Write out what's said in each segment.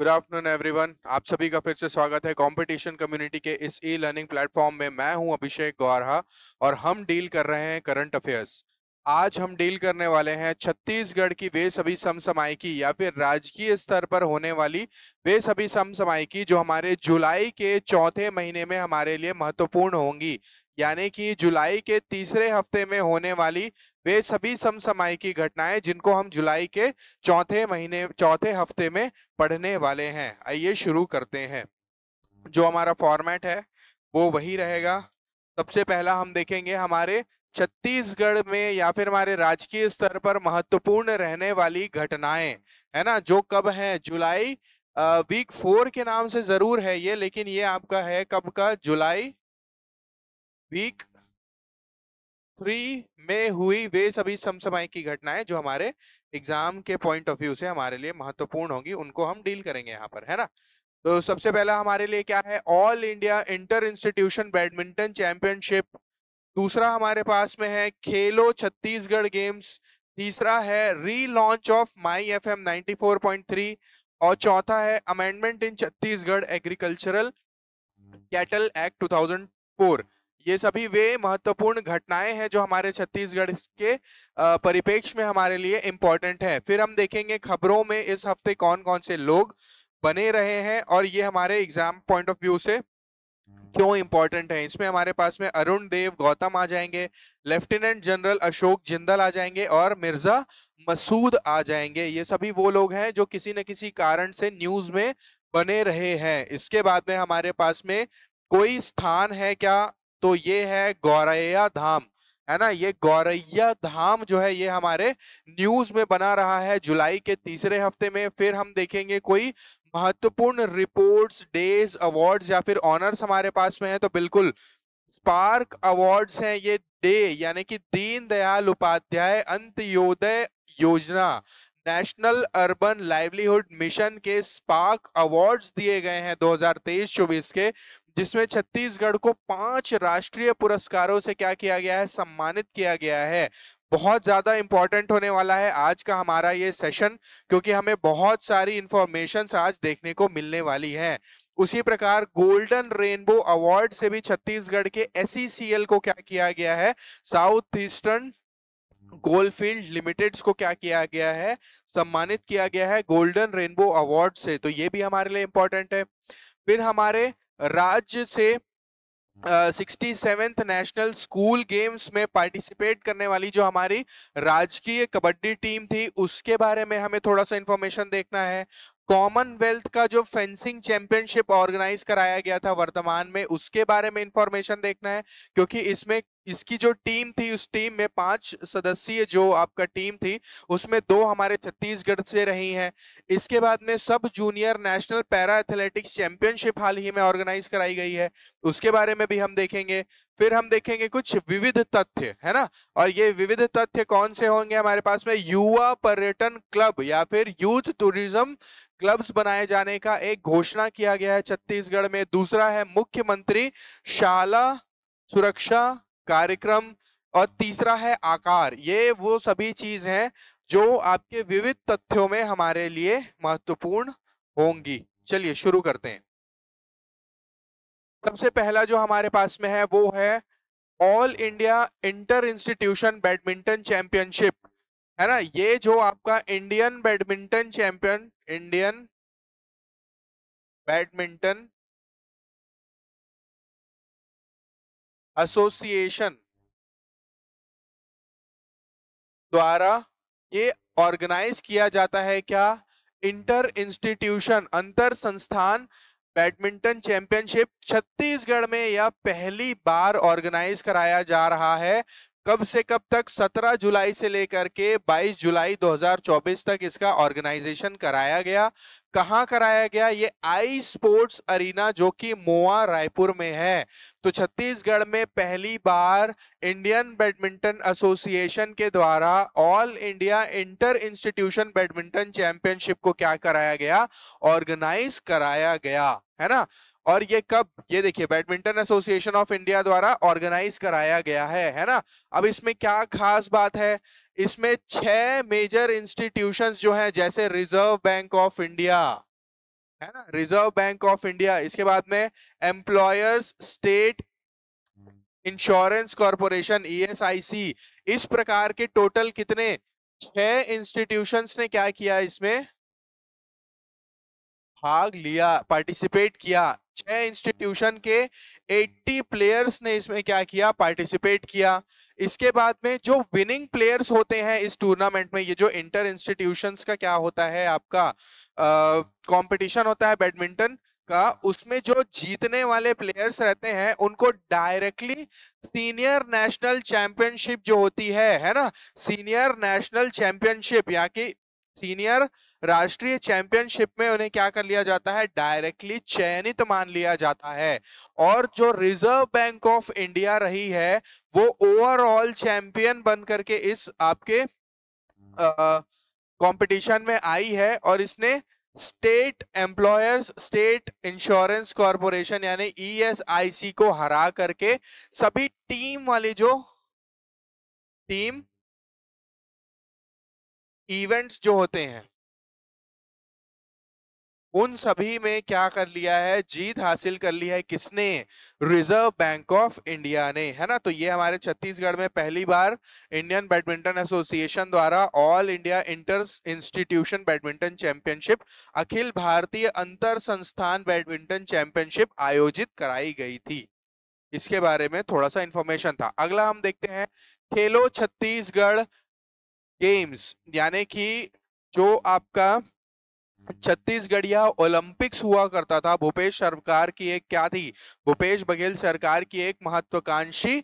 good afternoon everyone आप सभी का फिर से स्वागत है कंपटीशन कम्युनिटी के इस ई लर्निंग प्लेटफॉर्म में मैं हूं अभिषेक गौरहा और हम डील कर रहे हैं करंट अफेयर्स आज हम डील करने वाले हैं छत्तीसगढ़ की वे सभी की या फिर राजकीय स्तर पर होने वाली वे सभी की जो हमारे जुलाई के चौथे महीने में हमारे लिए महत्वपूर्ण होंगी यानी कि जुलाई के तीसरे हफ्ते में होने वाली वे सभी समसामयिकी घटनाएं जिनको हम जुलाई के चौथे महीने चौथे हफ्ते में पढ़ने वाले हैं आइए शुरू करते हैं जो हमारा फॉर्मेट है वो वही रहेगा सबसे पहला हम देखेंगे हमारे छत्तीसगढ़ में या फिर हमारे राजकीय स्तर पर महत्वपूर्ण रहने वाली घटनाएं है ना जो कब है जुलाई वीक फोर के नाम से जरूर है ये लेकिन ये आपका है कब का जुलाई वीक थ्री में हुई वे सभी समसमय की घटनाएं जो हमारे एग्जाम के पॉइंट ऑफ व्यू से हमारे लिए महत्वपूर्ण होंगी उनको हम डील करेंगे यहाँ पर है ना तो सबसे पहला हमारे लिए क्या है all India inter institution badminton championship दूसरा हमारे पास में है खेलो छत्तीसगढ़ गेम्स तीसरा है re launch of my F M ninety four point three और चौथा है amendment in Chhattisgarh agricultural cattle act two thousand four ये सभी वे महत्वपूर्ण घटनाएं हैं जो हमारे छत्तीसगढ़ के परिपेक्ष में हमारे लिए इम्पोर्टेंट है फिर हम देखेंगे खबरों में इस हफ्ते कौन कौन से लोग बने रहे हैं और ये हमारे एग्जाम पॉइंट ऑफ व्यू से क्यों इम्पोर्टेंट है इसमें हमारे पास में अरुण देव गौतम आ जाएंगे लेफ्टिनेंट जनरल अशोक जिंदल आ जाएंगे और मिर्जा मसूद आ जाएंगे ये सभी वो लोग हैं जो किसी न किसी कारण से न्यूज में बने रहे हैं इसके बाद में हमारे पास में कोई स्थान है क्या तो ये है गौरैया धाम है ना ये गौरैया धाम जो है ये हमारे न्यूज में बना रहा है जुलाई के तीसरे हफ्ते में फिर हम देखेंगे कोई महत्वपूर्ण रिपोर्ट्स डेज अवार्ड्स या फिर ऑनर्स हमारे पास में है तो बिल्कुल स्पार्क अवार्ड्स हैं ये डे यानी कि Deendayal Upadhyay Antyodaya Yojana national urban livelihood mission के स्पार्क अवार्ड्स दिए गए हैं 2023-24 के जिसमें छत्तीसगढ़ को पांच राष्ट्रीय पुरस्कारों से क्या किया गया है सम्मानित किया गया है बहुत ज़्यादा इंपॉर्टेंट होने वाला है आज का हमारा ये सेशन क्योंकि हमें बहुत सारी इंफॉर्मेशन आज देखने को मिलने वाली है उसी प्रकार गोल्डन रेनबो अवार्ड से भी छत्तीसगढ़ के एस e को क्या किया गया है साउथ ईस्टर्न गोल्डफील्ड लिमिटेड्स को क्या किया गया है सम्मानित किया गया है गोल्डन रेनबो अवार्ड से तो ये भी हमारे लिए इम्पोर्टेंट है फिर हमारे राज्य से sixty seventh national school games में पार्टिसिपेट करने वाली जो हमारी राजकीय कबड्डी टीम थी उसके बारे में हमें थोड़ा सा इन्फॉर्मेशन देखना है कॉमनवेल्थ का जो फेंसिंग चैंपियनशिप ऑर्गेनाइज कराया गया था वर्तमान में उसके बारे में इंफॉर्मेशन देखना है क्योंकि इसमें इसकी जो टीम थी उस टीम में पांच सदस्यीय जो आपका टीम थी उसमें दो हमारे छत्तीसगढ़ से रही हैं इसके बाद में sub junior national para athletics championship हाल ही में ऑर्गेनाइज कराई गई है उसके बारे में भी हम देखेंगे फिर हम देखेंगे कुछ विविध तथ्य है ना और ये विविध तथ्य कौन से होंगे हमारे पास में युवा पर्यटन क्लब या फिर यूथ टूरिज्म क्लब्स बनाए जाने का एक घोषणा किया गया है छत्तीसगढ़ में दूसरा है मुख्यमंत्री शाला सुरक्षा कार्यक्रम और तीसरा है आकार ये वो सभी चीज है जो आपके विविध तथ्यों में हमारे लिए महत्वपूर्ण होंगी चलिए शुरू करते हैं सबसे पहला जो हमारे पास में है वो है all India inter institution badminton championship है ना ये जो आपका Indian badminton champion Indian badminton association द्वारा ये ऑर्गेनाइज किया जाता है क्या इंटर इंस्टीट्यूशन अंतर संस्थान बैडमिंटन चैंपियनशिप छत्तीसगढ़ में यह पहली बार ऑर्गेनाइज कराया जा रहा है कब से कब तक 17 जुलाई से लेकर के 22 जुलाई 2024 तक इसका ऑर्गेनाइजेशन कराया गया कहाँ कराया गया ये आई स्पोर्ट्स अरीना जो कि मोआ रायपुर में है तो छत्तीसगढ़ में पहली बार इंडियन बैडमिंटन एसोसिएशन के द्वारा all India inter institution badminton championship को क्या कराया गया ऑर्गेनाइज कराया गया है ना और ये कब ये देखिए बैडमिंटन एसोसिएशन ऑफ इंडिया द्वारा ऑर्गेनाइज कराया गया है है ना अब इसमें क्या खास बात है इसमें छह मेजर इंस्टीट्यूशंस जो हैं जैसे रिजर्व बैंक ऑफ इंडिया है ना रिजर्व बैंक ऑफ इंडिया इसके बाद में employers state insurance corporation ESIC e इस प्रकार के टोटल कितने छह इंस्टीट्यूशंस ने क्या किया इसमें भाग लिया पार्टिसिपेट किया छह इंस्टीट्यूशन के 80 प्लेयर्स ने इसमें क्या किया पार्टिसिपेट किया इसके बाद में जो विनिंग प्लेयर्स होते हैं इस टूर्नामेंट में ये जो इंटर इंस्टीट्यूशन का क्या होता है आपका कंपटीशन होता है बैडमिंटन का उसमें जो जीतने वाले प्लेयर्स रहते हैं उनको डायरेक्टली सीनियर नेशनल चैंपियनशिप जो होती है है ना सीनियर नेशनल चैंपियनशिप या कि सीनियर राष्ट्रीय चैंपियनशिप में उन्हें क्या कर लिया जाता है डायरेक्टली चयनित मान लिया जाता है और जो रिजर्व बैंक ऑफ इंडिया रही है वो ओवरऑल चैंपियन बन करके इस आपके कंपटीशन में आई है और इसने state employers state insurance corporation यानी ईएसआईसी e को हरा करके सभी टीम वाली जो टीम इवेंट्स जो होते हैं उन सभी में क्या कर लिया है जीत हासिल कर ली है किसने रिजर्व बैंक ऑफ इंडिया ने है ना तो ये हमारे छत्तीसगढ़ में पहली बार इंडियन बैडमिंटन एसोसिएशन द्वारा all India inter institution badminton championship अखिल भारतीय अंतर संस्थान बैडमिंटन चैंपियनशिप आयोजित कराई गई थी इसके बारे में थोड़ा सा इंफॉर्मेशन था अगला हम देखते हैं खेलो छत्तीसगढ़ गेम्स यानी कि जो आपका छत्तीसगढ़िया ओलंपिक्स हुआ करता था भूपेश सरकार की एक क्या थी भूपेश बघेल सरकार की एक महत्वाकांक्षी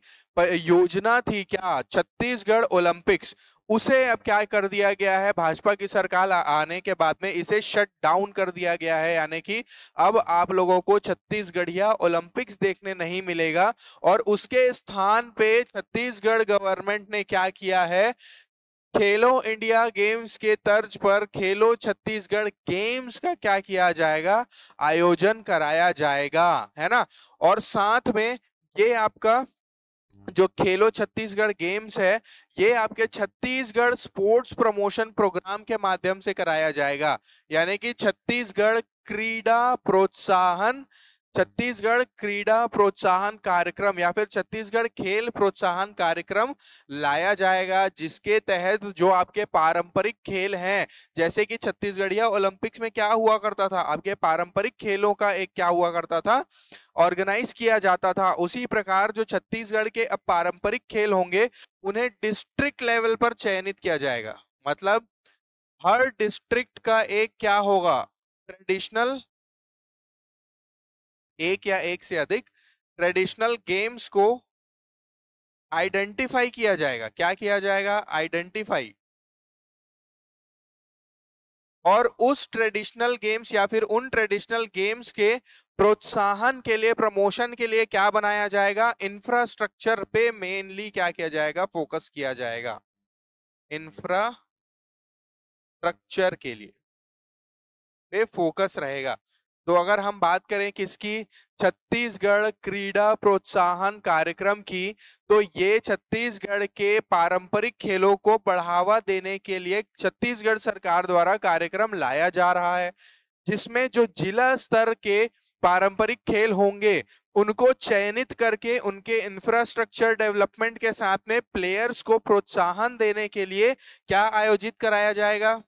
योजना थी क्या छत्तीसगढ़ ओलंपिक्स उसे अब क्या कर दिया गया है भाजपा की सरकार आने के बाद में इसे शट डाउन कर दिया गया है यानी कि अब आप लोगों को छत्तीसगढ़िया ओलंपिक्स देखने नहीं मिलेगा और उसके स्थान पे छत्तीसगढ़ गवर्नमेंट ने क्या किया है खेलो इंडिया गेम्स के तर्ज पर खेलो छत्तीसगढ़ गेम्स का क्या किया जाएगा आयोजन कराया जाएगा है ना और साथ में ये आपका जो खेलो छत्तीसगढ़ गेम्स है ये आपके छत्तीसगढ़ स्पोर्ट्स प्रमोशन प्रोग्राम के माध्यम से कराया जाएगा यानी कि छत्तीसगढ़ क्रीडा प्रोत्साहन छत्तीसगढ़ क्रीडा प्रोत्साहन कार्यक्रम या फिर छत्तीसगढ़ खेल प्रोत्साहन कार्यक्रम लाया जाएगा जिसके तहत जो आपके पारंपरिक खेल हैं जैसे कि छत्तीसगढ़िया ओलंपिक्स में क्या हुआ करता था आपके पारंपरिक खेलों का एक क्या हुआ करता था ऑर्गेनाइज किया जाता था उसी प्रकार जो छत्तीसगढ़ के अब पारंपरिक खेल होंगे उन्हें डिस्ट्रिक्ट लेवल पर चयनित किया जाएगा मतलब हर डिस्ट्रिक्ट का एक क्या होगा ट्रेडिशनल एक या एक से अधिक ट्रेडिशनल गेम्स को आइडेंटिफाई किया जाएगा क्या किया जाएगा आइडेंटिफाई और उस ट्रेडिशनल गेम्स या फिर उन ट्रेडिशनल गेम्स के प्रोत्साहन के लिए प्रमोशन के लिए क्या बनाया जाएगा इंफ्रास्ट्रक्चर पे मेनली क्या किया जाएगा फोकस किया जाएगा इंफ्रास्ट्रक्चर के लिए पे फोकस रहेगा तो अगर हम बात करें किसकी छत्तीसगढ़ क्रीड़ा प्रोत्साहन कार्यक्रम की तो ये छत्तीसगढ़ के पारंपरिक खेलों को बढ़ावा देने के लिए छत्तीसगढ़ सरकार द्वारा कार्यक्रम लाया जा रहा है जिसमें जो जिला स्तर के पारंपरिक खेल होंगे उनको चयनित करके उनके इंफ्रास्ट्रक्चर डेवलपमेंट के साथ में प्लेयर्स को प्रोत्साहन देने के लिए क्या आयोजित कराया जाएगा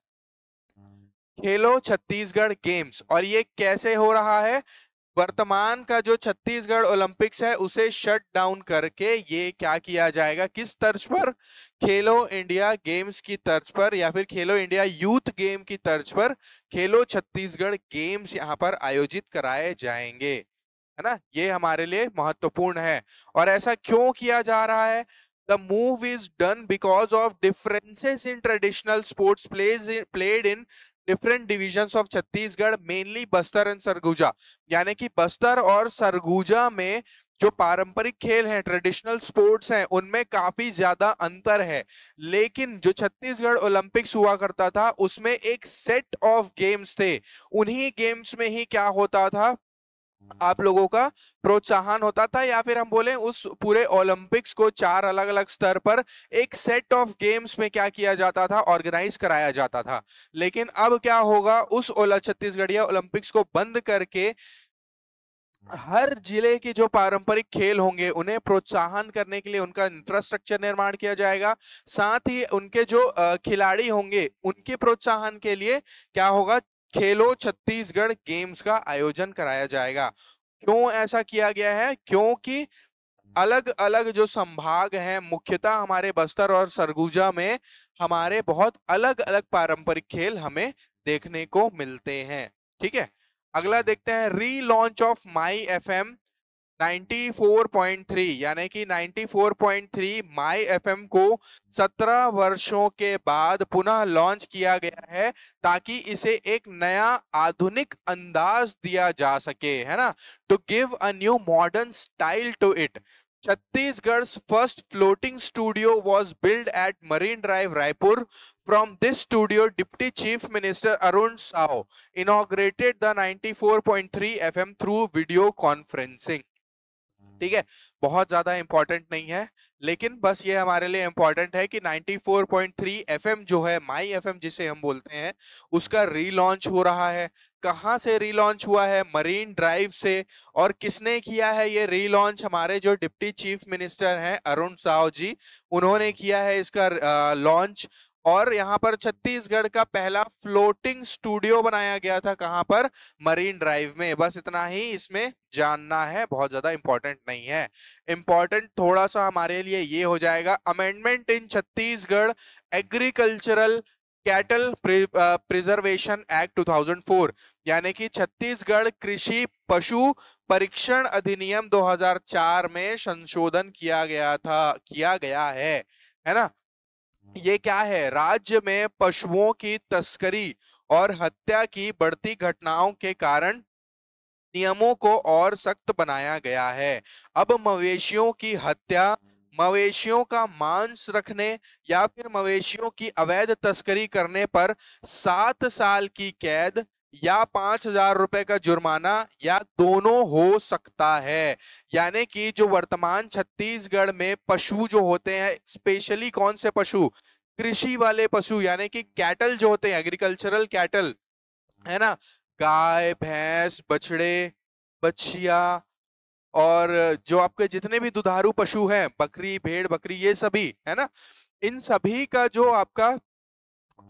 खेलो छत्तीसगढ़ गेम्स और ये कैसे हो रहा है वर्तमान का जो छत्तीसगढ़ ओलंपिक्स है उसे शट डाउन करके ये क्या किया जाएगा किस तर्ज पर खेलो इंडिया गेम्स की तर्ज पर या फिर खेलो इंडिया यूथ गेम की तर्ज पर खेलो छत्तीसगढ़ गेम्स यहाँ पर आयोजित कराए जाएंगे है ना ये हमारे लिए महत्वपूर्ण है और ऐसा क्यों किया जा रहा है the move is done because of differences in traditional sports plays played in different division of Chhattisgarh mainly Bastar and Surguja यानी कि बस्तर और सरगुजा में जो पारंपरिक खेल हैं ट्रेडिशनल स्पोर्ट्स हैं उनमें काफी ज्यादा अंतर है लेकिन जो छत्तीसगढ़ ओलंपिक्स हुआ करता था उसमें एक सेट ऑफ गेम्स थे उन्हीं गेम्स में ही क्या होता था आप लोगों का प्रोत्साहन होता था या फिर हम बोले उस पूरे ओलंपिक्स को चार अलग अलग स्तर पर एक सेट ऑफ गेम्स में क्या किया जाता था ऑर्गेनाइज कराया जाता था लेकिन अब क्या होगा उस ओला छत्तीसगढ़िया ओलंपिक्स को बंद करके हर जिले के जो पारंपरिक खेल होंगे उन्हें प्रोत्साहन करने के लिए उनका इंफ्रास्ट्रक्चर निर्माण किया जाएगा साथ ही उनके जो खिलाड़ी होंगे उनके प्रोत्साहन के लिए क्या होगा खेलो छत्तीसगढ़ गेम्स का आयोजन कराया जाएगा क्यों ऐसा किया गया है क्योंकि अलग अलग जो संभाग हैं मुख्यतः हमारे बस्तर और सरगुजा में हमारे बहुत अलग अलग पारंपरिक खेल हमें देखने को मिलते हैं ठीक है अगला देखते हैं re launch of my F M 94.3 यानी कि 94.3 माय एफएम को 17 वर्षों के बाद पुनः लॉन्च किया गया है ताकि इसे एक नया आधुनिक अंदाज दिया जा सके है ना to give a new modern style to it Chhattisgarh first floating studio was build at marine drive Raipur from this studio deputy chief minister Arun Sao inaugurated the 94.3 FM through video conferencing ठीक है बहुत ज़्यादा इंपॉर्टेंट नहीं है लेकिन बस ये हमारे लिए इम्पॉर्टेंट है कि 94.3 एफएम जो है माई एफएम जिसे हम बोलते हैं उसका रीलॉन्च हो रहा है कहाँ से रीलॉन्च हुआ है मरीन ड्राइव से और किसने किया है ये रीलॉन्च हमारे जो डिप्टी चीफ मिनिस्टर हैं अरुण साव जी उन्होंने किया है इसका लॉन्च और यहाँ पर छत्तीसगढ़ का पहला फ्लोटिंग स्टूडियो बनाया गया था कहाँ पर मरीन ड्राइव में बस इतना ही इसमें जानना है बहुत ज्यादा इंपॉर्टेंट नहीं है इंपॉर्टेंट थोड़ा सा हमारे लिए ये हो जाएगा amendment in Chhattisgarh agricultural cattle preservation act 2004 यानी कि छत्तीसगढ़ कृषि पशु परीक्षण अधिनियम 2004 में संशोधन किया गया था किया गया है है ना ये क्या है राज्य में पशुओं की तस्करी और हत्या की बढ़ती घटनाओं के कारण नियमों को और सख्त बनाया गया है अब मवेशियों की हत्या मवेशियों का मांस रखने या फिर मवेशियों की अवैध तस्करी करने पर सात साल की कैद या पांच हजार रुपए का जुर्माना या दोनों हो सकता है यानी कि जो वर्तमान छत्तीसगढ़ में पशु जो होते हैं स्पेशली कौन से पशु कृषि वाले पशु यानी कि कैटल जो होते हैं एग्रीकल्चरल कैटल है ना गाय भैंस बछड़े बछिया और जो आपके जितने भी दुधारू पशु हैं बकरी भेड़ बकरी ये सभी है ना इन सभी का जो आपका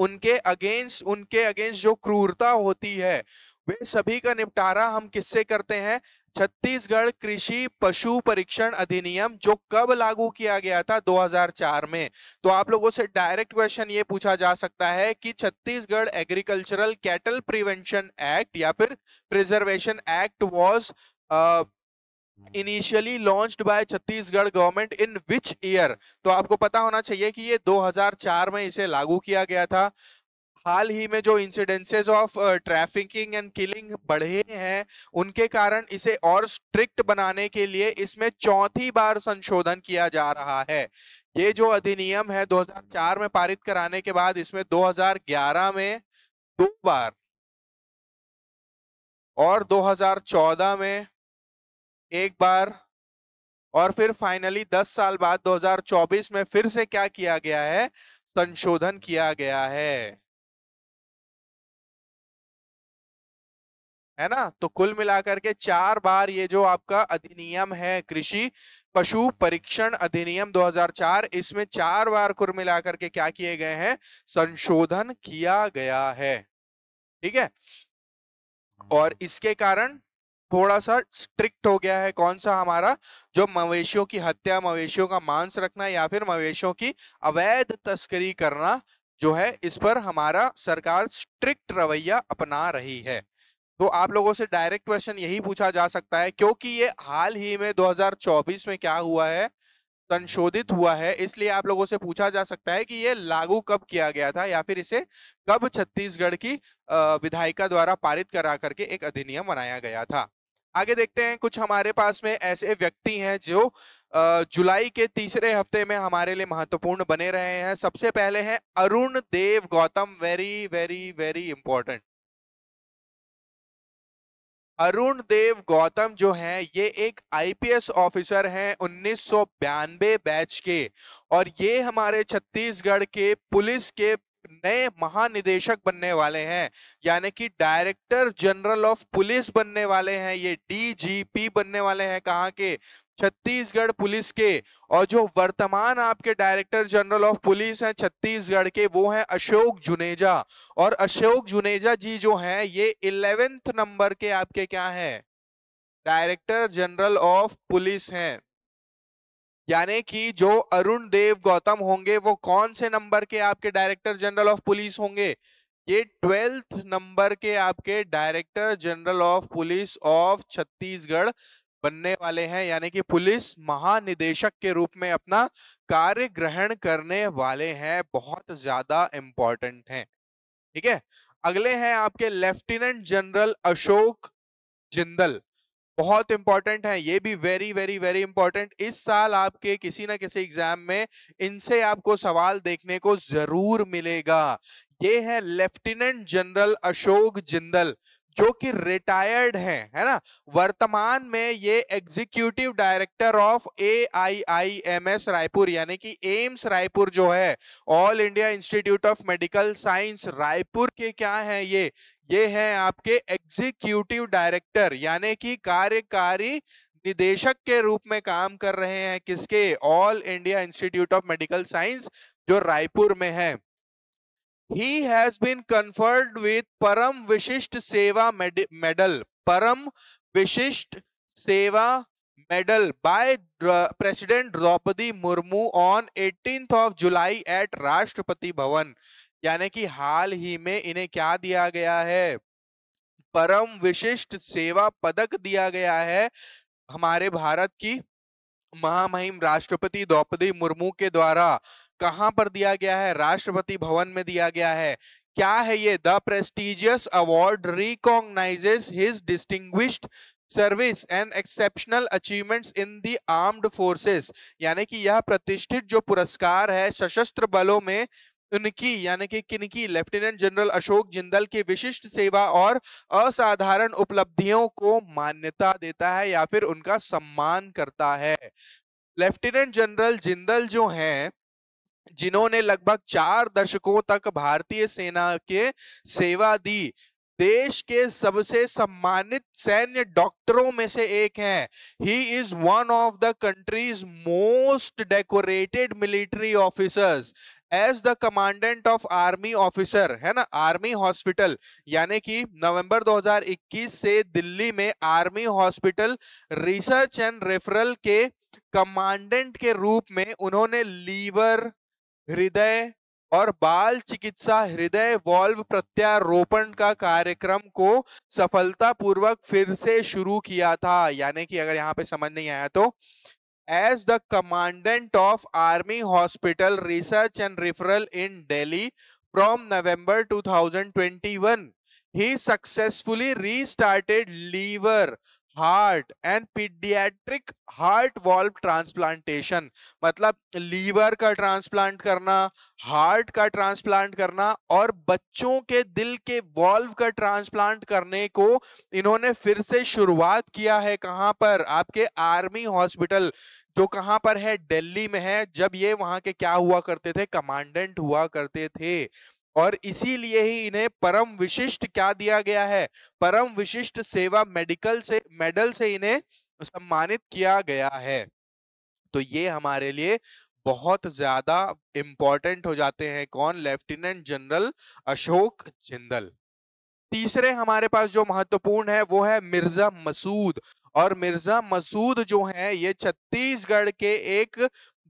उनके अगेंस्ट उनके अगेंस्ट जो क्रूरता होती है वे सभी का निपटारा हम किससे करते हैं छत्तीसगढ़ कृषि पशु परीक्षण अधिनियम जो कब लागू किया गया था 2004 में तो आप लोगों से डायरेक्ट क्वेश्चन ये पूछा जा सकता है कि Chhattisgarh agricultural cattle prevention act या फिर preservation act was initially launch by Chhattisgarh government in which year तो आपको पता होना चाहिए कि ये 2004 में इसे लागू किया गया था हाल ही में जो incidences of trafficking and killing बढ़े हैं उनके कारण इसे और स्ट्रिक्ट बनाने के लिए इसमें चौथी बार संशोधन किया जा रहा है ये जो अधिनियम है 2004 में पारित कराने के बाद इसमें 2011 में दो बार और 2014 में एक बार और फिर फाइनली 10 साल बाद 2024 में फिर से क्या किया गया है संशोधन किया गया है है ना तो कुल मिलाकर के चार बार ये जो आपका अधिनियम है कृषि पशु परीक्षण अधिनियम 2004 इसमें चार बार कुल मिलाकर के क्या किए गए हैं संशोधन किया गया है ठीक है और इसके कारण थोड़ा सा स्ट्रिक्ट हो गया है कौन सा हमारा जो मवेशियों की हत्या मवेशियों का मांस रखना या फिर मवेशियों की अवैध तस्करी करना जो है इस पर हमारा सरकार स्ट्रिक्ट रवैया अपना रही है तो आप लोगों से डायरेक्ट क्वेश्चन यही पूछा जा सकता है क्योंकि ये हाल ही में 2024 में क्या हुआ है संशोधित हुआ है इसलिए आप लोगों से पूछा जा सकता है कि ये लागू कब किया गया था या फिर इसे कब छत्तीसगढ़ की विधायिका द्वारा पारित करा करके एक अधिनियम बनाया गया था आगे देखते हैं कुछ हमारे पास में ऐसे व्यक्ति हैं जो जुलाई के तीसरे हफ्ते में हमारे लिए महत्वपूर्ण बने रहे हैं सबसे पहले हैं Arun Dev Gautam very very very important Arun Dev Gautam जो हैं ये एक आईपीएस ऑफिसर हैं उन्नीस बैच के और ये हमारे छत्तीसगढ़ के पुलिस के नए महानिदेशक बनने वाले हैं यानी कि डायरेक्टर जनरल ऑफ पुलिस बनने वाले हैं ये डीजीपी बनने वाले हैं कहाँ के छत्तीसगढ़ पुलिस के और जो वर्तमान आपके डायरेक्टर जनरल ऑफ पुलिस हैं छत्तीसगढ़ के वो हैं अशोक जुनेजा और अशोक जुनेजा जी जो हैं ये इलेवेंथ नंबर के आपके क्या हैं डायरेक्टर जनरल ऑफ पुलिस हैं यानी कि जो अरुण देव गौतम होंगे वो कौन से नंबर के आपके डायरेक्टर जनरल ऑफ पुलिस होंगे ये ट्वेल्थ नंबर के आपके director general of police of Chhattisgarh बनने वाले हैं यानी कि पुलिस महानिदेशक के रूप में अपना कार्य ग्रहण करने वाले हैं बहुत ज्यादा इंपॉर्टेंट हैं ठीक है अगले हैं आपके लेफ्टिनेंट जनरल अशोक जिंदल बहुत इंपॉर्टेंट है ये भी वेरी वेरी वेरी इंपॉर्टेंट इस साल आपके किसी ना किसी एग्जाम में इनसे आपको सवाल देखने को जरूर मिलेगा ये है लेफ्टिनेंट जनरल अशोक जिंदल जो कि रिटायर्ड हैं है ना वर्तमान में ये executive director of A I I M S Raipur यानी कि एम्स रायपुर जो है all India institute of medical science Raipur के क्या है ये ये हैं आपके एग्जीक्यूटिव डायरेक्टर यानी कि कार्यकारी निदेशक के रूप में काम कर रहे हैं किसके all India institute of medical science जो रायपुर में है he has been conferred with Param Vishisht Seva medal Param Vishisht Seva medal by president Droupadi Murmu on eighteenth of July at Rashtrapati Bhavan यानी कि हाल ही में इन्हें क्या दिया गया है परम विशिष्ट सेवा पदक दिया गया है हमारे भारत की महामहिम राष्ट्रपति द्रौपदी मुर्मू के द्वारा कहां पर दिया गया है राष्ट्रपति भवन में दिया गया है क्या है ये the prestigious award recognises his distinguished service and exceptional achievements in the armed forces यानी कि यह प्रतिष्ठित जो पुरस्कार है सशस्त्र बलों में उनकी यानी कि किनकी लेफ्टिनेंट जनरल अशोक जिंदल की विशिष्ट सेवा और असाधारण उपलब्धियों को मान्यता देता है या फिर उनका सम्मान करता है लेफ्टिनेंट जनरल जिंदल जो हैं जिन्होंने लगभग चार दशकों तक भारतीय सेना के सेवा दी देश के सबसे सम्मानित सैन्य डॉक्टरों में से एक हैं he is one of the country's most decorated military officers as the commandant of army officer है ना आर्मी हॉस्पिटल यानी कि नवंबर 2021 से दिल्ली में army hospital research and referral के कमांडेंट के रूप में उन्होंने लीवर हृदय और बाल चिकित्सा हृदय वॉल्व प्रत्यारोपण का कार्यक्रम को सफलतापूर्वक फिर से शुरू किया था यानी कि अगर यहाँ पे समझ नहीं आया तो as the commandant of army hospital research and referral in Delhi from November 2021 he successfully restarted liver heart and paediatric heart valve transplantation मतलब लीवर का ट्रांसप्लांट करना हार्ट का ट्रांसप्लांट करना और बच्चों के दिल के वॉल्व का ट्रांसप्लांट करने को इन्होंने फिर से शुरुआत किया है कहाँ पर आपके आर्मी हॉस्पिटल जो कहाँ पर है दिल्ली में है जब ये वहाँ के क्या हुआ करते थे कमांडेंट हुआ करते थे और इसीलिए ही इन्हें परम विशिष्ट क्या दिया गया है परम विशिष्ट सेवा मेडिकल से मेडल से इन्हें सम्मानित किया गया है तो ये हमारे लिए बहुत ज्यादा इंपॉर्टेंट हो जाते हैं कौन लेफ्टिनेंट जनरल अशोक जिंदल तीसरे हमारे पास जो महत्वपूर्ण है वो है मिर्जा मसूद और मिर्जा मसूद जो है ये छत्तीसगढ़ के एक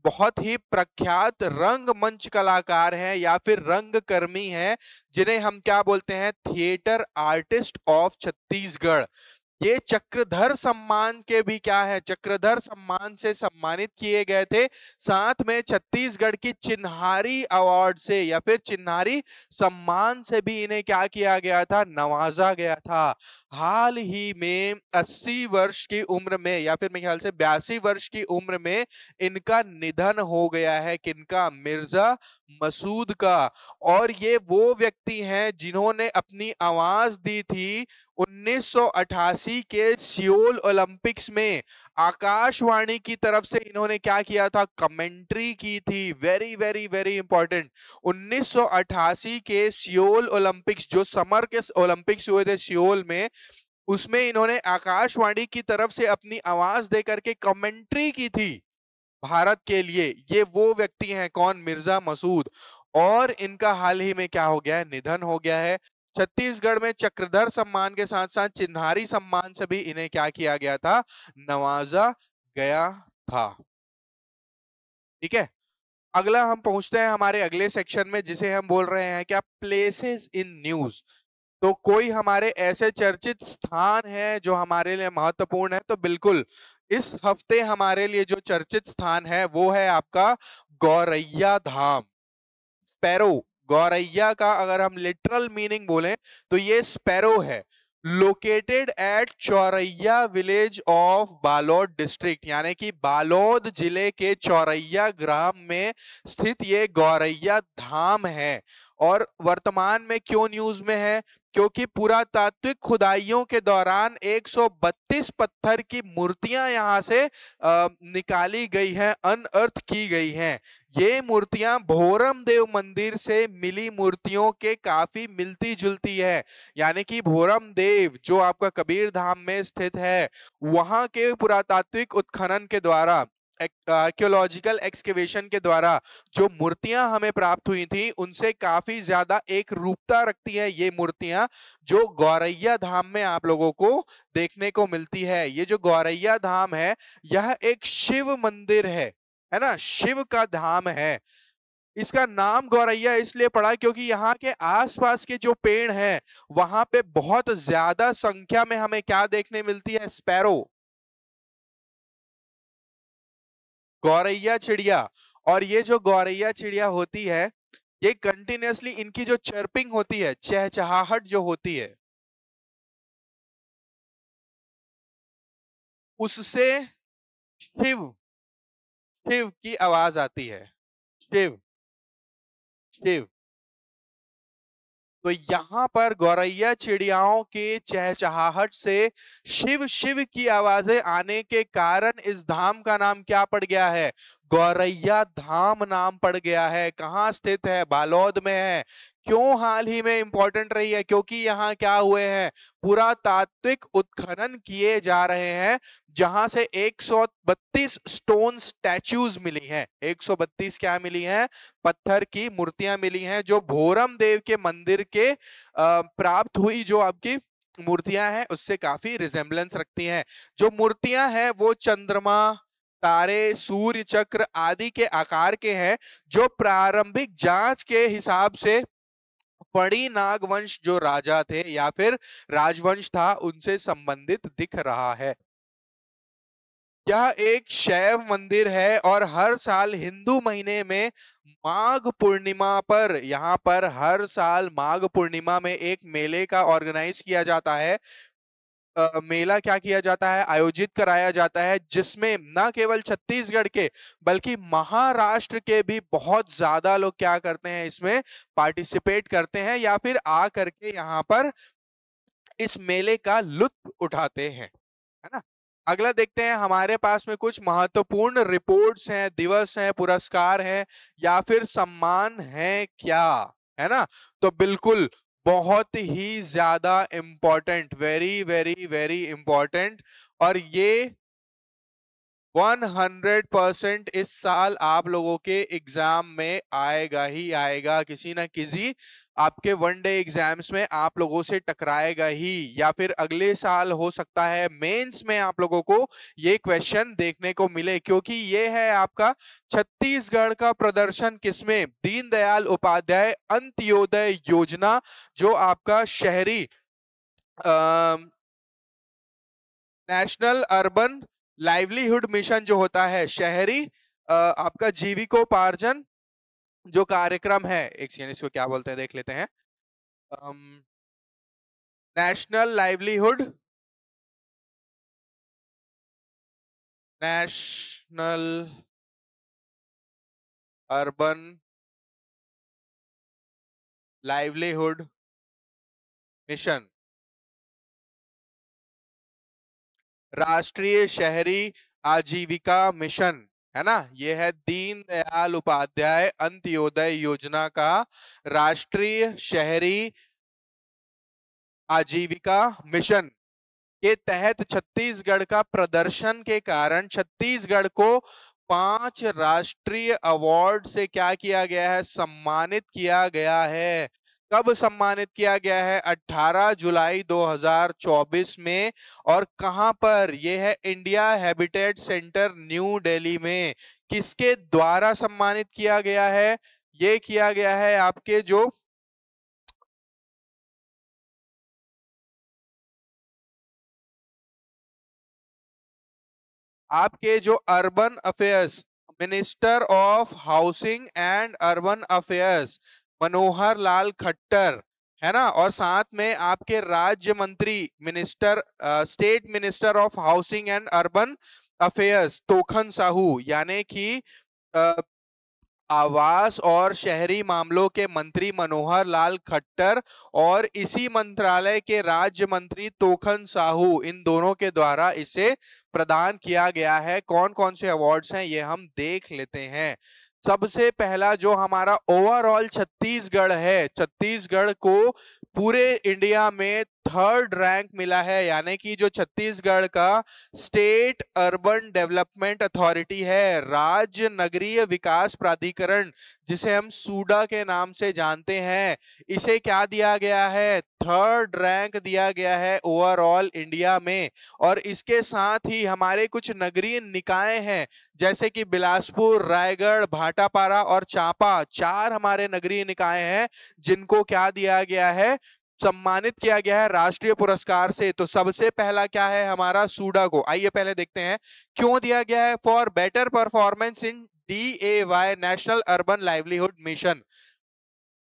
बहुत ही प्रख्यात रंगमंच कलाकार हैं या फिर रंग कर्मी हैं जिन्हें हम क्या बोलते हैं थिएटर आर्टिस्ट ऑफ छत्तीसगढ़ ये चक्रधर सम्मान के भी क्या है चक्रधर सम्मान से सम्मानित किए गए थे साथ में छत्तीसगढ़ की चिन्हारी अवार्ड से या फिर चिन्हारी सम्मान से भी इन्हें क्या किया गया था नवाजा गया था हाल ही में 80 वर्ष की उम्र में या फिर मेरे ख्याल से बयासी वर्ष की उम्र में इनका निधन हो गया है किनका मिर्जा मसूद का और ये वो व्यक्ति हैं जिन्होंने अपनी आवाज दी थी 1988 के सियोल ओलंपिक्स में आकाशवाणी की तरफ से इन्होंने क्या किया था कमेंट्री की थी वेरी वेरी वेरी इंपॉर्टेंट 1988 के सियोल ओलंपिक्स जो समर के ओलंपिक्स हुए थे सियोल में उसमें इन्होंने आकाशवाणी की तरफ से अपनी आवाज देकर के कमेंट्री की थी भारत के लिए ये वो व्यक्ति हैं कौन मिर्जा मसूद और इनका हाल ही में क्या हो गया है निधन हो गया है छत्तीसगढ़ में चक्रधर सम्मान के साथ साथ चिन्हारी सम्मान से भी इन्हें क्या किया गया था नवाजा गया था ठीक है अगला हम पहुंचते हैं हमारे अगले सेक्शन में जिसे हम बोल रहे हैं क्या प्लेसेस इन न्यूज तो कोई हमारे ऐसे चर्चित स्थान है जो हमारे लिए महत्वपूर्ण है तो बिल्कुल इस हफ्ते हमारे लिए जो चर्चित स्थान है वो है आपका गौरैया धाम स्पैरो गौरैया का अगर हम लिटरल मीनिंग बोले तो ये स्पैरो है located at Chauraiya village of Balod district यानी कि बालोद जिले के चौरैया ग्राम में स्थित ये गौरैया धाम है और वर्तमान में क्यों न्यूज में है क्योंकि पुरातात्विक खुदाइयों के दौरान 132 पत्थर की मूर्तियां यहां से निकाली गई हैं अनअर्थ की गई हैं ये मूर्तियां भोरम देव मंदिर से मिली मूर्तियों के काफी मिलती जुलती है यानी कि भोरम देव जो आपका कबीर धाम में स्थित है वहां के पुरातात्विक उत्खनन के द्वारा आर्क्योलॉजिकल एक्सकेवेशन के द्वारा जो मूर्तियां हमें प्राप्त हुई थी उनसे काफी ज्यादा एक रूपता रखती है ये मूर्तियां जो गौरैया धाम में आप लोगों को देखने को मिलती है ये जो गौरैया धाम है यह एक शिव मंदिर है है ना शिव का धाम है इसका नाम गौरैया इसलिए पड़ा क्योंकि यहाँ के आसपास के जो पेड़ हैं वहां पे बहुत ज्यादा संख्या में हमें क्या देखने मिलती है स्पैरो गौरैया चिड़िया और ये जो गौरैया चिड़िया होती है ये कंटिन्यूसली इनकी जो चर्पिंग होती है चहचहाहट जो होती है उससे शिव शिव की आवाज आती है शिव शिव तो यहां पर गौरैया चिड़ियाओं के चहचहाहट से शिव शिव की आवाजें आने के कारण इस धाम का नाम क्या पड़ गया है गौरैया धाम नाम पड़ गया है कहाँ स्थित है बालौद में है क्यों हाल ही में इंपॉर्टेंट रही है क्योंकि यहाँ क्या हुए हैं पुरातात्विक उत्खनन किए जा रहे हैं जहां से 132 स्टोन स्टैचूज मिली हैं 132 क्या मिली हैं पत्थर की मूर्तियां मिली हैं जो भोरम देव के मंदिर के प्राप्त हुई जो आपकी मूर्तियां हैं उससे काफी रिजेम्बलेंस रखती हैं जो मूर्तियां हैं वो चंद्रमा तारे सूर्य चक्र आदि के आकार के हैं जो प्रारंभिक जांच के हिसाब से पड़ी नागवंश जो राजा थे या फिर राजवंश था उनसे संबंधित दिख रहा है यह एक शैव मंदिर है और हर साल हिंदू महीने में माघ पूर्णिमा पर यहाँ पर हर साल माघ पूर्णिमा में एक मेले का ऑर्गेनाइज किया जाता है मेला क्या किया जाता है आयोजित कराया जाता है जिसमें न केवल छत्तीसगढ़ के बल्कि महाराष्ट्र के भी बहुत ज्यादा लोग क्या करते हैं इसमें पार्टिसिपेट करते हैं या फिर आ करके यहाँ पर इस मेले का लुत्फ उठाते हैं है ना अगला देखते हैं हमारे पास में कुछ महत्वपूर्ण रिपोर्ट्स हैं दिवस हैं पुरस्कार हैं या फिर सम्मान है क्या है ना तो बिल्कुल बहुत ही ज्यादा important very very very important और ये 100 परसेंट इस साल आप लोगों के एग्जाम में आएगा ही आएगा किसी ना किसी आपके वन डे एग्जाम्स में आप लोगों से टकराएगा ही या फिर अगले साल हो सकता है मेंस में आप लोगों को ये क्वेश्चन देखने को मिले क्योंकि ये है आपका छत्तीसगढ़ का प्रदर्शन किसमें दीनदयाल उपाध्याय अंत्योदय योजना जो आपका शहरी नेशनल अर्बन लाइवलीहुड मिशन जो होता है शहरी आपका जीविकोपार्जन जो कार्यक्रम है एक सीन इसको क्या बोलते हैं देख लेते हैं national livelihood national urban livelihood mission राष्ट्रीय शहरी आजीविका मिशन है ना यह है दीन दयाल उपाध्याय अंत्योदय योजना का राष्ट्रीय शहरी आजीविका मिशन के तहत छत्तीसगढ़ का प्रदर्शन के कारण छत्तीसगढ़ को पांच राष्ट्रीय अवार्ड से क्या किया गया है सम्मानित किया गया है कब सम्मानित किया गया है 18 जुलाई 2024 में और कहां पर यह है India habitat centre new Delhi में किसके द्वारा सम्मानित किया गया है ये किया गया है आपके जो आपके जो urban affairs minister of housing and urban affairs Manohar Lal Khattar है ना और साथ में आपके राज्य मंत्री minister state minister of housing and urban affairs Tokhan Sahu यानी कि आवास और शहरी मामलों के मंत्री मनोहर लाल खट्टर और इसी मंत्रालय के राज्य मंत्री तोखन साहू इन दोनों के द्वारा इसे प्रदान किया गया है कौन कौन से अवार्ड्स हैं ये हम देख लेते हैं सबसे पहला जो हमारा ओवरऑल छत्तीसगढ़ है छत्तीसगढ़ को पूरे इंडिया में थर्ड रैंक मिला है यानी कि जो छत्तीसगढ़ का स्टेट अर्बन डेवलपमेंट अथॉरिटी है राज्य नगरीय विकास प्राधिकरण जिसे हम सूडा के नाम से जानते हैं इसे क्या दिया गया है थर्ड रैंक दिया गया है ओवरऑल इंडिया में और इसके साथ ही हमारे कुछ नगरीय निकाय हैं जैसे कि बिलासपुर रायगढ़ भाटापारा और चांपा चार हमारे नगरीय निकाय हैं जिनको क्या दिया गया है सम्मानित किया गया है राष्ट्रीय पुरस्कार से तो सबसे पहला क्या है हमारा सूडा को आइए पहले देखते हैं क्यों दिया गया है for better performance in D A Y national urban livelihood mission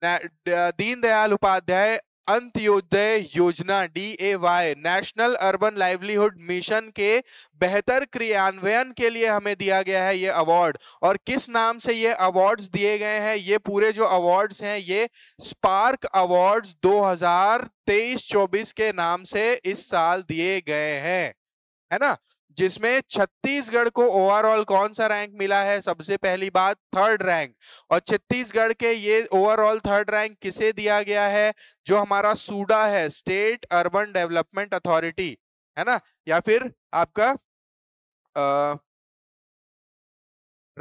Deendayal Upadhyay Antyodaya Yojana D A Y national urban livelihood mission के बेहतर क्रियान्वयन के लिए हमें दिया गया है ये अवार्ड और किस नाम से ये अवार्ड्स दिए गए हैं ये पूरे जो अवार्ड्स हैं ये स्पार्क अवार्ड्स 2023-24 के नाम से इस साल दिए गए हैं है ना जिसमें छत्तीसगढ़ को ओवरऑल कौन सा रैंक मिला है सबसे पहली बात थर्ड रैंक और छत्तीसगढ़ के ये ओवरऑल थर्ड रैंक किसे दिया गया है जो हमारा सूडा है स्टेट अर्बन डेवलपमेंट अथॉरिटी है ना या फिर आपका आ,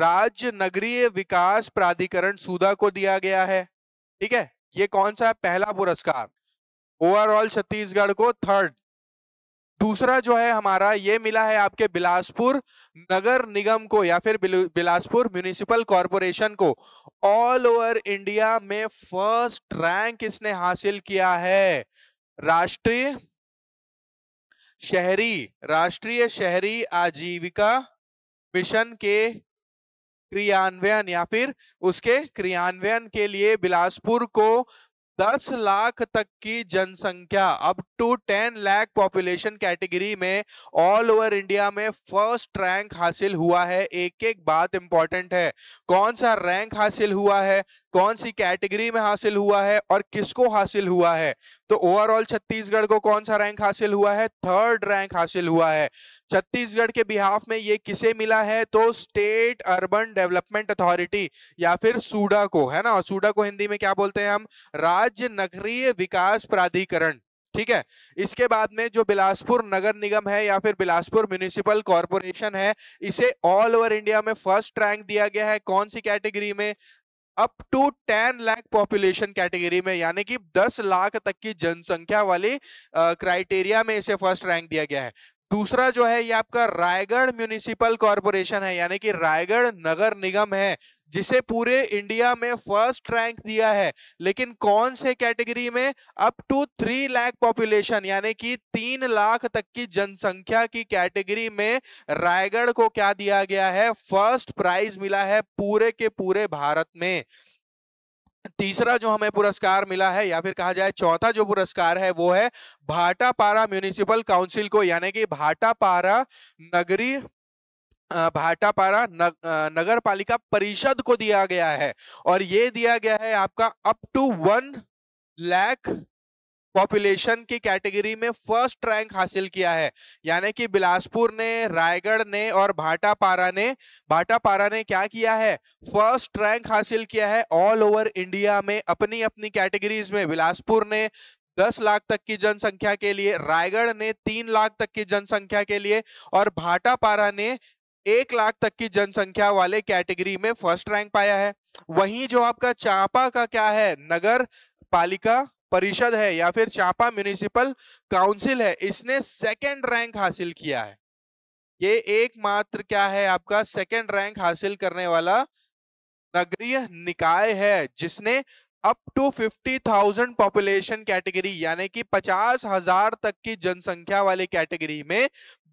राज्य नगरीय विकास प्राधिकरण सूदा को दिया गया है ठीक है ये कौन सा है पहला पुरस्कार ओवरऑल छत्तीसगढ़ को थर्ड दूसरा जो है हमारा ये मिला है आपके बिलासपुर नगर निगम को या फिर बिलासपुर म्यूनिसिपल कॉरपोरेशन को ऑल ओवर इंडिया में फर्स्ट रैंक इसने हासिल किया है राष्ट्रीय शहरी राष्ट्रीय शहरी आजीविका मिशन के क्रियान्वयन या फिर उसके क्रियान्वयन के लिए बिलासपुर को दस लाख तक की जनसंख्या up to ten lakh population category में ऑल ओवर इंडिया में फर्स्ट रैंक हासिल हुआ है एक एक बात इंपॉर्टेंट है कौन सा रैंक हासिल हुआ है कौन सी कैटेगरी में हासिल हुआ है और किसको हासिल हुआ है तो ओवरऑल छत्तीसगढ़ को कौन सा रैंक हासिल हुआ है थर्ड रैंक हासिल हुआ है छत्तीसगढ़ के बिहाफ में ये किसे मिला है तो स्टेट अर्बन डेवलपमेंट अथॉरिटी या फिर सूडा को है ना सूडा को हिंदी में क्या बोलते हैं हम राज्य नगरीय विकास प्राधिकरण ठीक है इसके बाद में जो बिलासपुर नगर निगम है या फिर बिलासपुर म्यूनिसिपल कॉर्पोरेशन है इसे ऑल ओवर इंडिया में फर्स्ट रैंक दिया गया है कौन सी कैटेगरी में up to ten lakh population category में यानी कि दस लाख तक की जनसंख्या वाली क्राइटेरिया में इसे फर्स्ट रैंक दिया गया है दूसरा जो है ये आपका रायगढ़ म्यूनिसिपल कॉरपोरेशन है यानी कि रायगढ़ नगर निगम है जिसे पूरे इंडिया में फर्स्ट रैंक दिया है लेकिन कौन से कैटेगरी में up to three lakh population यानी कि तीन लाख तक की जनसंख्या की कैटेगरी में रायगढ़ को क्या दिया गया है फर्स्ट प्राइज मिला है पूरे के पूरे भारत में तीसरा जो हमें पुरस्कार मिला है या फिर कहा जाए चौथा जो पुरस्कार है वो है भाटापारा म्यूनिसिपल काउंसिल को यानी कि भाटापारा नगरी भाटापारा नगर पालिका परिषद को दिया गया है और ये दिया गया है आपका up to one lakh population की कैटेगरी में फर्स्ट रैंक हासिल किया है यानी कि बिलासपुर ने रायगढ़ ने और भाटापारा ने भाटापारा ने क्या किया है फर्स्ट रैंक हासिल किया है ऑल ओवर इंडिया में अपनी अपनी कैटेगरीज में बिलासपुर ने दस लाख तक की जनसंख्या के लिए रायगढ़ ने तीन लाख तक की जनसंख्या के लिए और भाटापारा ने एक लाख तक की जनसंख्या वाले कैटेगरी में फर्स्ट रैंक पाया है वहीं जो आपका चांपा का क्या है नगर पालिका परिषद है या फिर चांपा म्यूनिसिपल काउंसिल है इसने सेकेंड रैंक हासिल किया है ये एकमात्र क्या है आपका सेकेंड रैंक हासिल करने वाला नगरीय निकाय है जिसने up to fifty thousand population category यानी कि पचास हजार तक की जनसंख्या वाली कैटेगरी में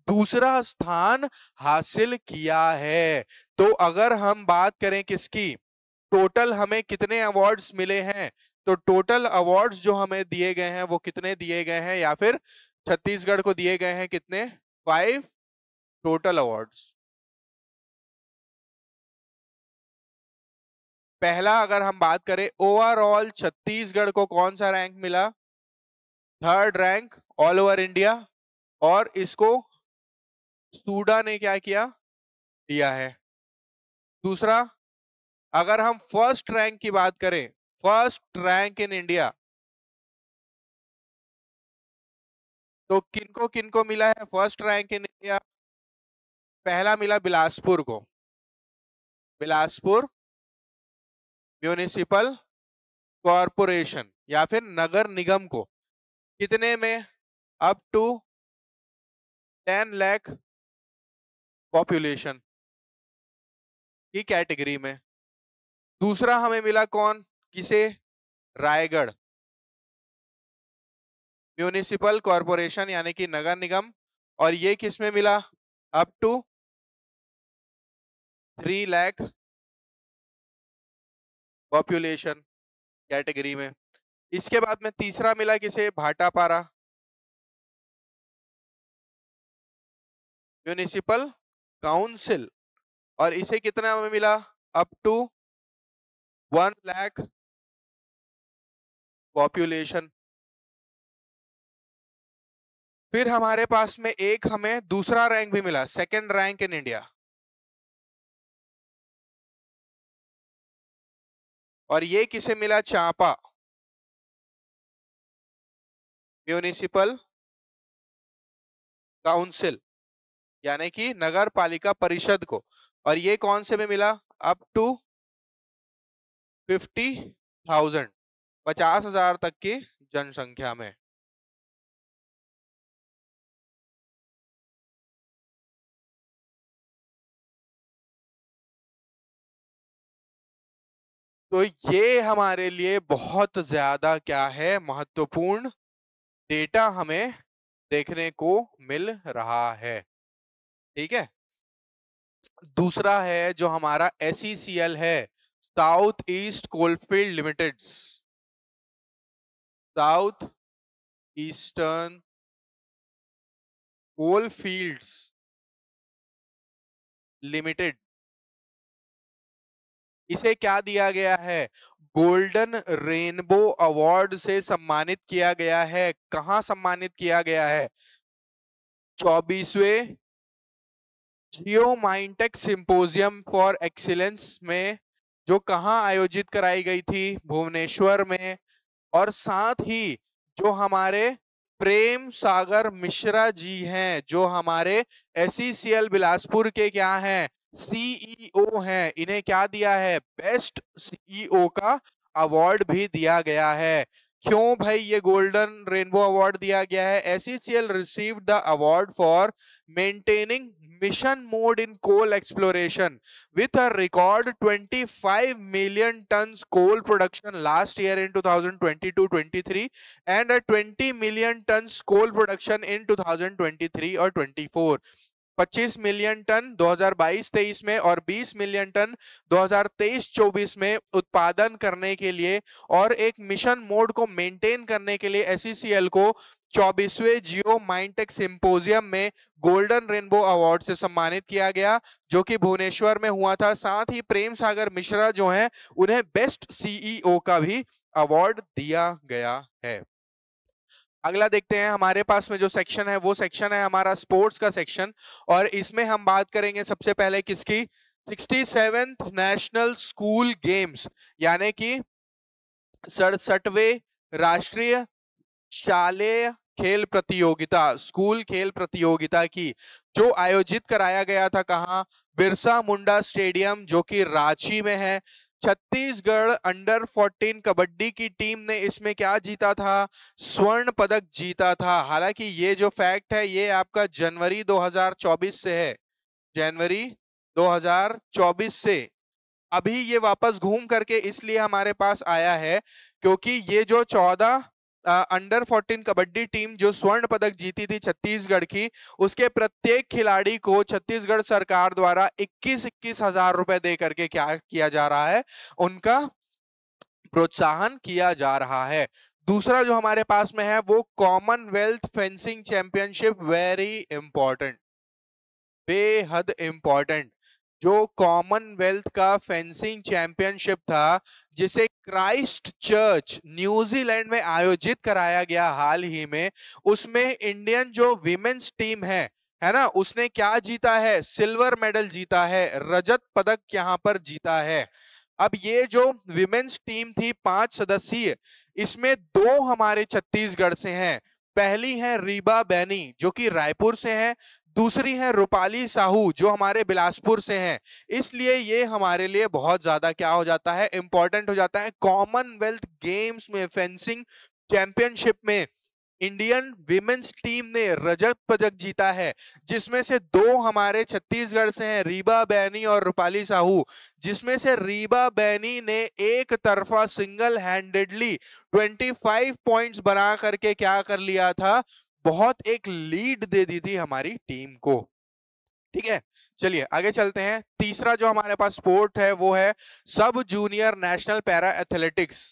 दूसरा स्थान हासिल किया है तो अगर हम बात करें किसकी टोटल हमें कितने अवार्ड्स मिले हैं तो टोटल अवार्ड्स जो हमें दिए गए हैं वो कितने दिए गए हैं या फिर छत्तीसगढ़ को दिए गए हैं कितने फाइव टोटल अवार्ड्स पहला अगर हम बात करें ओवरऑल छत्तीसगढ़ को कौन सा रैंक मिला third rank all over India और इसको सूडा ने क्या किया दिया है दूसरा अगर हम फर्स्ट रैंक की बात करें फर्स्ट रैंक इन इंडिया तो किनको किनको मिला है फर्स्ट रैंक इन इंडिया पहला मिला बिलासपुर को बिलासपुर म्यूनिसिपल कॉरपोरेशन या फिर नगर निगम को कितने में up to ten lakh population की कैटेगरी में दूसरा हमें मिला कौन किसे रायगढ़ म्यूनिसिपल कॉरपोरेशन यानी कि नगर निगम और ये किस में मिला up to three lakh population category में इसके बाद में तीसरा मिला किसे भाटापारा म्यूनिसिपल काउंसिल और इसे कितना हमें मिला up to one lakh population फिर हमारे पास में एक हमें दूसरा रैंक भी मिला सेकंड रैंक इन इंडिया और ये किसे मिला चांपा म्यूनिसिपल काउंसिल यानी कि नगर पालिका परिषद को और ये कौन से में मिला अप टू फिफ्टी थाउजेंड पचास हजार तक की जनसंख्या में तो ये हमारे लिए बहुत ज्यादा क्या है महत्वपूर्ण डेटा हमें देखने को मिल रहा है ठीक है दूसरा है जो हमारा एस e है south east coalfield limited south eastern coalfields limited इसे क्या दिया गया है गोल्डन रेनबो अवार्ड से सम्मानित किया गया है कहा सम्मानित किया गया है चौबीसवें geo minetech symposium for excellence में जो कहाँ आयोजित कराई गई थी भुवनेश्वर में और साथ ही जो हमारे प्रेम सागर मिश्रा जी हैं जो हमारे एस e बिलासपुर के क्या हैं सीईओ e हैं इन्हें क्या दिया है बेस्ट सीईओ e का अवार्ड भी दिया गया है क्यों भाई ये गोल्डन रेनबो अवार्ड दिया गया है as receive the award for maintaining mission mode in coal exploration with a record 25 million tons coal production last year in 2022-23 and a 20 million tons coal production in 2023 or 24 25 million tonne 2022-23 में और 20 million ton 2023-24 में उत्पादन करने के लिए और एक mission mode को मेंटेन करने के लिए एस e को चौबीसवे जियो माइंटेक सिंपोजियम में गोल्डन रेनबो अवार्ड से सम्मानित किया गया जो कि भुवनेश्वर में हुआ था साथ ही प्रेम सागर मिश्रा जो हैं उन्हें बेस्ट सीईओ e का भी अवार्ड दिया गया है अगला देखते हैं हमारे पास में जो सेक्शन है वो सेक्शन है हमारा स्पोर्ट्स का सेक्शन और इसमें हम बात करेंगे सबसे पहले किसकी sixty seventh national school games यानी कि सड़सठवे राष्ट्रीय शालेय खेल प्रतियोगिता स्कूल खेल प्रतियोगिता की जो आयोजित कराया गया था कहा बिरसा मुंडा स्टेडियम जो कि रांची में है छत्तीसगढ़ अंडर 14 कबड्डी की टीम ने इसमें क्या जीता था स्वर्ण पदक जीता था हालांकि ये जो फैक्ट है ये आपका जनवरी 2024 से है जनवरी 2024 से अभी ये वापस घूम करके इसलिए हमारे पास आया है क्योंकि ये जो चौदह अंडर फोर्टीन कबड्डी टीम जो स्वर्ण पदक जीती थी छत्तीसगढ़ की उसके प्रत्येक खिलाड़ी को छत्तीसगढ़ सरकार द्वारा इक्कीस इक्कीस हजार रुपए दे करके क्या किया जा रहा है उनका प्रोत्साहन किया जा रहा है दूसरा जो हमारे पास में है वो Commonwealth fencing championship very important बेहद इंपॉर्टेंट जो कॉमनवेल्थ का फेंसिंग चैंपियनशिप था जिसे क्राइस्ट चर्च न्यूजीलैंड में आयोजित कराया गया हाल ही में उसमें इंडियन जो विमेन्स टीम है है ना उसने क्या जीता है सिल्वर मेडल जीता है रजत पदक यहाँ पर जीता है अब ये जो विमेन्स टीम थी पांच सदस्यीय इसमें दो हमारे छत्तीसगढ़ से हैं पहली है रीबा बैनी जो कि रायपुर से हैं दूसरी है रूपाली साहू जो हमारे बिलासपुर से हैं इसलिए ये हमारे लिए बहुत ज्यादा क्या हो जाता है इंपॉर्टेंट हो जाता है कॉमनवेल्थ गेम्स में फेंसिंग चैंपियनशिप में इंडियन विमेन्स टीम ने रजत पदक जीता है जिसमें से दो हमारे छत्तीसगढ़ से हैं रीबा बैनी और रूपाली साहू जिसमें से रीबा बैनी ने एक तरफा सिंगल हैंडेडली 25 पॉइंट्स बना करके क्या कर लिया था बहुत एक लीड दे दी थी हमारी टीम को ठीक है चलिए आगे चलते हैं तीसरा जो हमारे पास स्पोर्ट है वो है sub junior national para athletics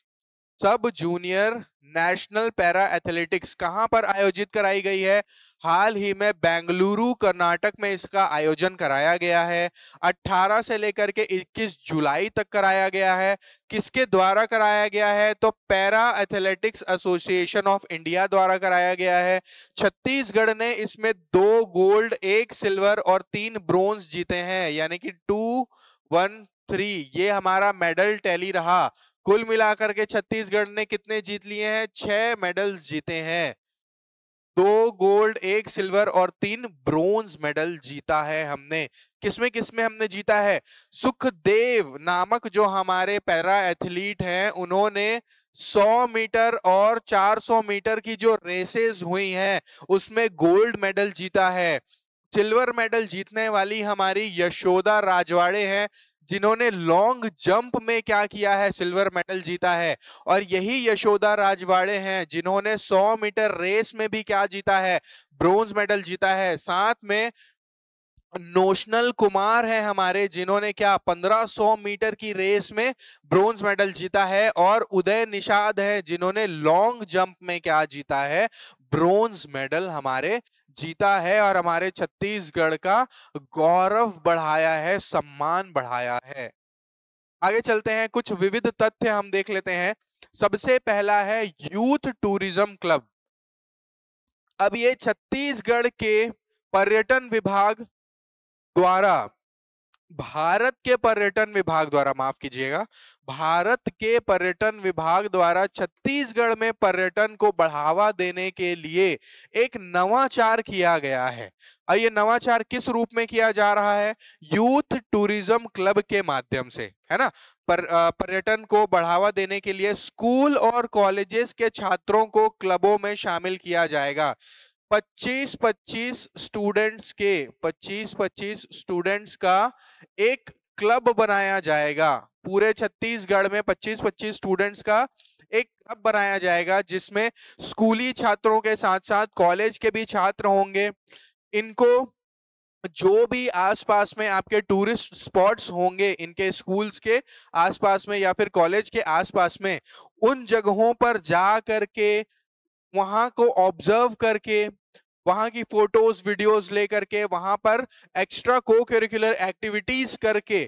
sub junior national para athletics कहाँ पर आयोजित कराई गई है हाल ही में बेंगलुरु कर्नाटक में इसका आयोजन कराया गया है 18 से लेकर के 21 जुलाई तक कराया गया है किसके द्वारा कराया गया है तो para athletics association of India द्वारा कराया गया है छत्तीसगढ़ ने इसमें दो गोल्ड एक सिल्वर और तीन ब्रोंज जीते हैं यानी कि टू वन थ्री ये हमारा मेडल टैली रहा कुल मिलाकर के छत्तीसगढ़ ने कितने जीत लिए हैं छह मेडल्स जीते हैं दो गोल्ड एक सिल्वर और तीन ब्रोंज मेडल जीता है हमने किसमें किसमें हमने जीता है सुखदेव नामक जो हमारे पैरा एथलीट हैं उन्होंने 100 मीटर और 400 मीटर की जो रेसेस हुई हैं उसमें गोल्ड मेडल जीता है सिल्वर मेडल जीतने वाली हमारी यशोदा राजवाड़े हैं जिन्होंने लॉन्ग जंप में क्या किया है सिल्वर मेडल जीता है और यही यशोदा राजवाड़े हैं जिन्होंने 100 मीटर रेस में भी क्या जीता है ब्रोंज मेडल जीता है साथ में नोशनल कुमार है हमारे जिन्होंने क्या 1500 मीटर की रेस में ब्रोंज मेडल जीता है और उदय निषाद है जिन्होंने लॉन्ग जंप में क्या जीता है ब्रोंज मेडल हमारे जीता है और हमारे छत्तीसगढ़ का गौरव बढ़ाया है सम्मान बढ़ाया है आगे चलते हैं कुछ विविध तथ्य हम देख लेते हैं सबसे पहला है यूथ टूरिज्म क्लब अब ये छत्तीसगढ़ के पर्यटन विभाग द्वारा भारत के पर्यटन विभाग द्वारा माफ कीजिएगा भारत के पर्यटन विभाग द्वारा छत्तीसगढ़ में पर्यटन को बढ़ावा देने के लिए एक नवाचार किया गया है और ये नवाचार किस रूप में किया जा रहा है यूथ टूरिज्म क्लब के माध्यम से है ना पर पर्यटन को बढ़ावा देने के लिए स्कूल और कॉलेजेस के छात्रों को क्लबों में शामिल किया जाएगा 25 25 स्टूडेंट्स के 25 25 स्टूडेंट्स का एक क्लब बनाया जाएगा पूरे छत्तीसगढ़ में 25 25 स्टूडेंट्स का एक क्लब बनाया जाएगा जिसमें स्कूली छात्रों के साथ साथ कॉलेज के भी छात्र होंगे इनको जो भी आसपास में आपके टूरिस्ट स्पॉट्स होंगे इनके स्कूल्स के आसपास में या फिर कॉलेज के आसपास में उन जगहों पर जा करके के वहां को ऑब्जर्व करके वहां की फोटोज वीडियोस लेकर के वहां पर एक्स्ट्रा को करिकुलर एक्टिविटीज करके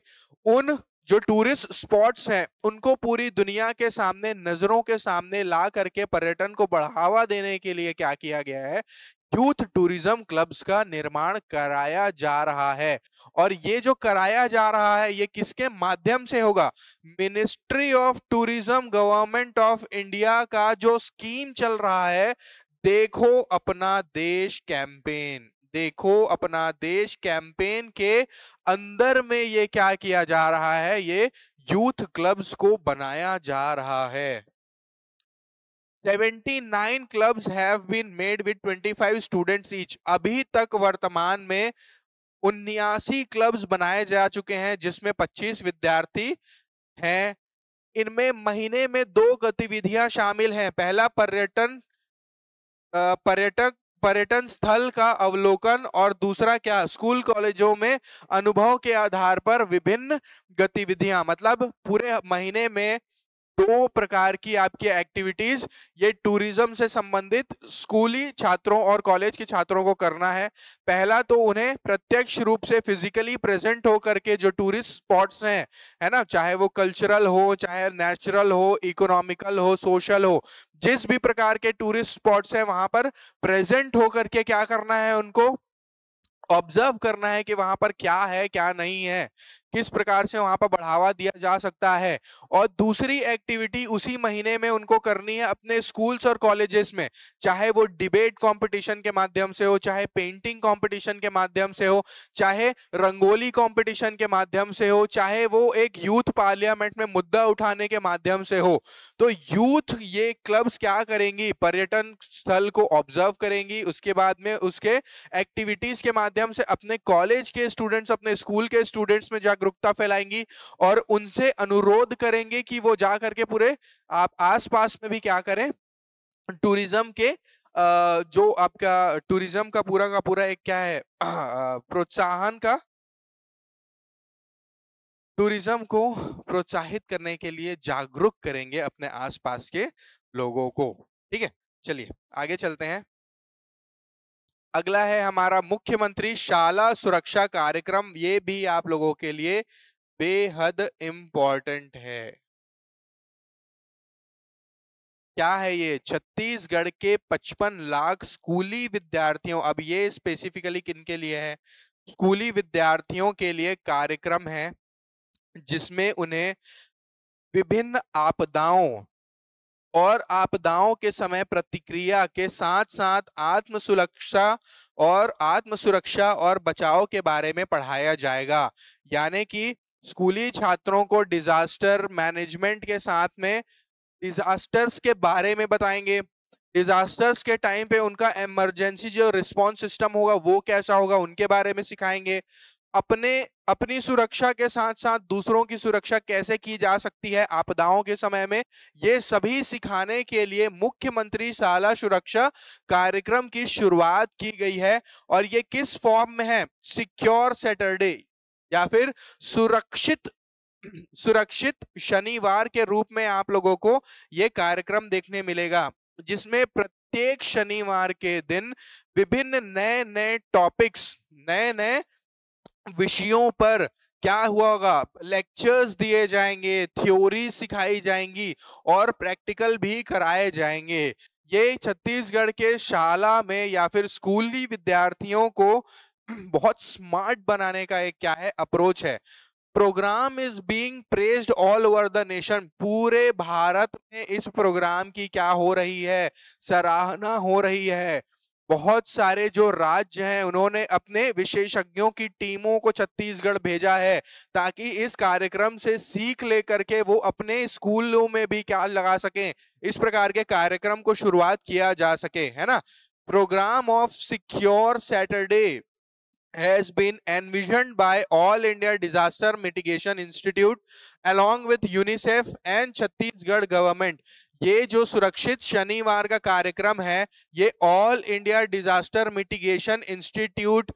उन जो टूरिस्ट स्पॉट्स हैं उनको पूरी दुनिया के सामने नजरों के सामने ला करके पर्यटन को बढ़ावा देने के लिए क्या किया गया है यूथ टूरिज्म क्लब्स का निर्माण कराया जा रहा है और ये जो कराया जा रहा है ये किसके माध्यम से होगा ministry of tourism government of India का जो स्कीम चल रहा है देखो अपना देश कैंपेन देखो अपना देश कैंपेन के अंदर में ये क्या किया जा रहा है ये यूथ क्लब्स को बनाया जा रहा है 79 clubs have been made with 25 students each अभी तक वर्तमान में उन्यासी क्लब्स बनाए जा चुके हैं जिसमें 25 विद्यार्थी हैं इनमें महीने में दो गतिविधियां शामिल हैं पहला पर्यटन पर्यटक पर्यटन स्थल का अवलोकन और दूसरा क्या स्कूल कॉलेजों में अनुभव के आधार पर विभिन्न गतिविधियां मतलब पूरे महीने में दो प्रकार की आपकी एक्टिविटीज ये टूरिज्म से संबंधित स्कूली छात्रों और कॉलेज के छात्रों को करना है पहला तो उन्हें प्रत्यक्ष रूप से फिजिकली प्रेजेंट होकर के जो टूरिस्ट स्पॉट्स हैं है ना चाहे वो कल्चरल हो चाहे नेचुरल हो इकोनॉमिकल हो सोशल हो जिस भी प्रकार के टूरिस्ट स्पॉट्स हैं वहां पर प्रेजेंट होकर के क्या करना है उनको ऑब्जर्व करना है कि वहां पर क्या है क्या नहीं है किस प्रकार से वहां पर बढ़ावा दिया जा सकता है और दूसरी एक्टिविटी उसी महीने में उनको करनी है अपने स्कूल्स और कॉलेजेस में चाहे वो डिबेट कंपटीशन के माध्यम से हो चाहे पेंटिंग कंपटीशन के माध्यम से हो चाहे रंगोली कंपटीशन के माध्यम से हो चाहे वो एक यूथ पार्लियामेंट में मुद्दा उठाने के माध्यम से हो तो यूथ ये क्लब्स क्या करेंगी पर्यटन स्थल को ऑब्जर्व करेंगी उसके बाद में उसके एक्टिविटीज के माध्यम से अपने कॉलेज के स्टूडेंट्स अपने स्कूल के स्टूडेंट्स में जाकर जागरूकता फैलाएंगी और उनसे अनुरोध करेंगे कि वो जा करके पूरे आप आसपास में भी क्या करें टूरिज्म के जो आपका टूरिज्म का पूरा का पूरा एक क्या है प्रोत्साहन का टूरिज्म को प्रोत्साहित करने के लिए जागरूक करेंगे अपने आसपास के लोगों को ठीक है चलिए आगे चलते हैं अगला है हमारा मुख्यमंत्री शाला सुरक्षा कार्यक्रम ये भी आप लोगों के लिए बेहद इम्पॉर्टेंट है क्या है ये छत्तीसगढ़ के 55 लाख स्कूली विद्यार्थियों अब ये स्पेसिफिकली किन के लिए है स्कूली विद्यार्थियों के लिए कार्यक्रम है जिसमें उन्हें विभिन्न आपदाओं और आपदाओं के समय प्रतिक्रिया के साथ साथ आत्म सुरक्षा और आत्म सुरक्षा और बचाव के बारे में पढ़ाया जाएगा यानी कि स्कूली छात्रों को डिजास्टर मैनेजमेंट के साथ में डिजास्टर्स के बारे में बताएंगे डिजास्टर्स के टाइम पे उनका इमरजेंसी जो रिस्पॉन्स सिस्टम होगा वो कैसा होगा उनके बारे में सिखाएंगे अपने अपनी सुरक्षा के साथ साथ दूसरों की सुरक्षा कैसे की जा सकती है आपदाओं के समय में ये सभी सिखाने के लिए मुख्यमंत्री शाला सुरक्षा कार्यक्रम की शुरुआत की गई है और ये किस फॉर्म में है सिक्योर सैटरडे या फिर सुरक्षित सुरक्षित शनिवार के रूप में आप लोगों को ये कार्यक्रम देखने मिलेगा जिसमें प्रत्येक शनिवार के दिन विभिन्न नए नए टॉपिक्स नए नए विषयों पर क्या हुआ होगा लेक्चर्स दिए जाएंगे थ्योरी सिखाई जाएंगी और प्रैक्टिकल भी कराए जाएंगे ये छत्तीसगढ़ के शाला में या फिर स्कूली विद्यार्थियों को बहुत स्मार्ट बनाने का एक क्या है अप्रोच है programme is being pressed all over the nation पूरे भारत में इस प्रोग्राम की क्या हो रही है सराहना हो रही है बहुत सारे जो राज्य हैं उन्होंने अपने विशेषज्ञों की टीमों को छत्तीसगढ़ भेजा है ताकि इस कार्यक्रम से सीख लेकर के वो अपने स्कूलों में भी क्या लगा सकें इस प्रकार के कार्यक्रम को शुरुआत किया जा सके है ना programme of secure Saturday has been envision by all India disaster mitigation institute along with UNICEF and Chhattisgarh government ये जो सुरक्षित शनिवार का कार्यक्रम है ये all India disaster mitigation institute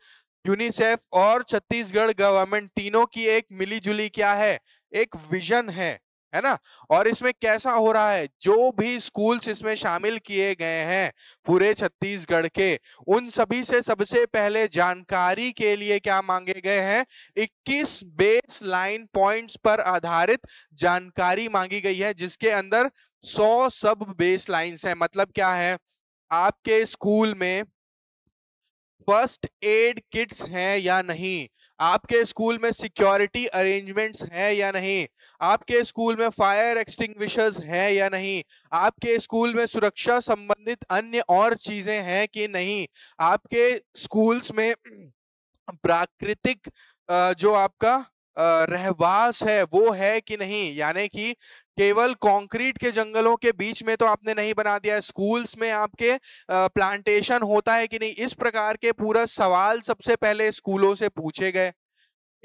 UNICEF और छत्तीसगढ़ गवर्नमेंट तीनों की एक मिलीजुली क्या है एक विजन है है ना और इसमें कैसा हो रहा है जो भी स्कूल्स इसमें शामिल किए गए हैं पूरे छत्तीसगढ़ के उन सभी से सबसे पहले जानकारी के लिए क्या मांगे गए हैं 21 बेस लाइन पॉइंट्स पर आधारित जानकारी मांगी गई है जिसके अंदर 100 सब बेस लाइन्स हैं मतलब क्या है आपके स्कूल में फर्स्ट एड किट्स हैं या नहीं आपके स्कूल में सिक्योरिटी अरेंजमेंट्स हैं या नहीं आपके स्कूल में फायर एक्सटिंग्विशर्स हैं या नहीं आपके स्कूल में सुरक्षा संबंधित अन्य और चीज़ें हैं कि नहीं आपके स्कूल्स में प्राकृतिक जो आपका रहवास है वो है कि नहीं यानी कि केवल कंक्रीट के जंगलों के बीच में तो आपने नहीं बना दिया स्कूल्स में आपके प्लांटेशन होता है कि नहीं इस प्रकार के पूरा सवाल सबसे पहले स्कूलों से पूछे गए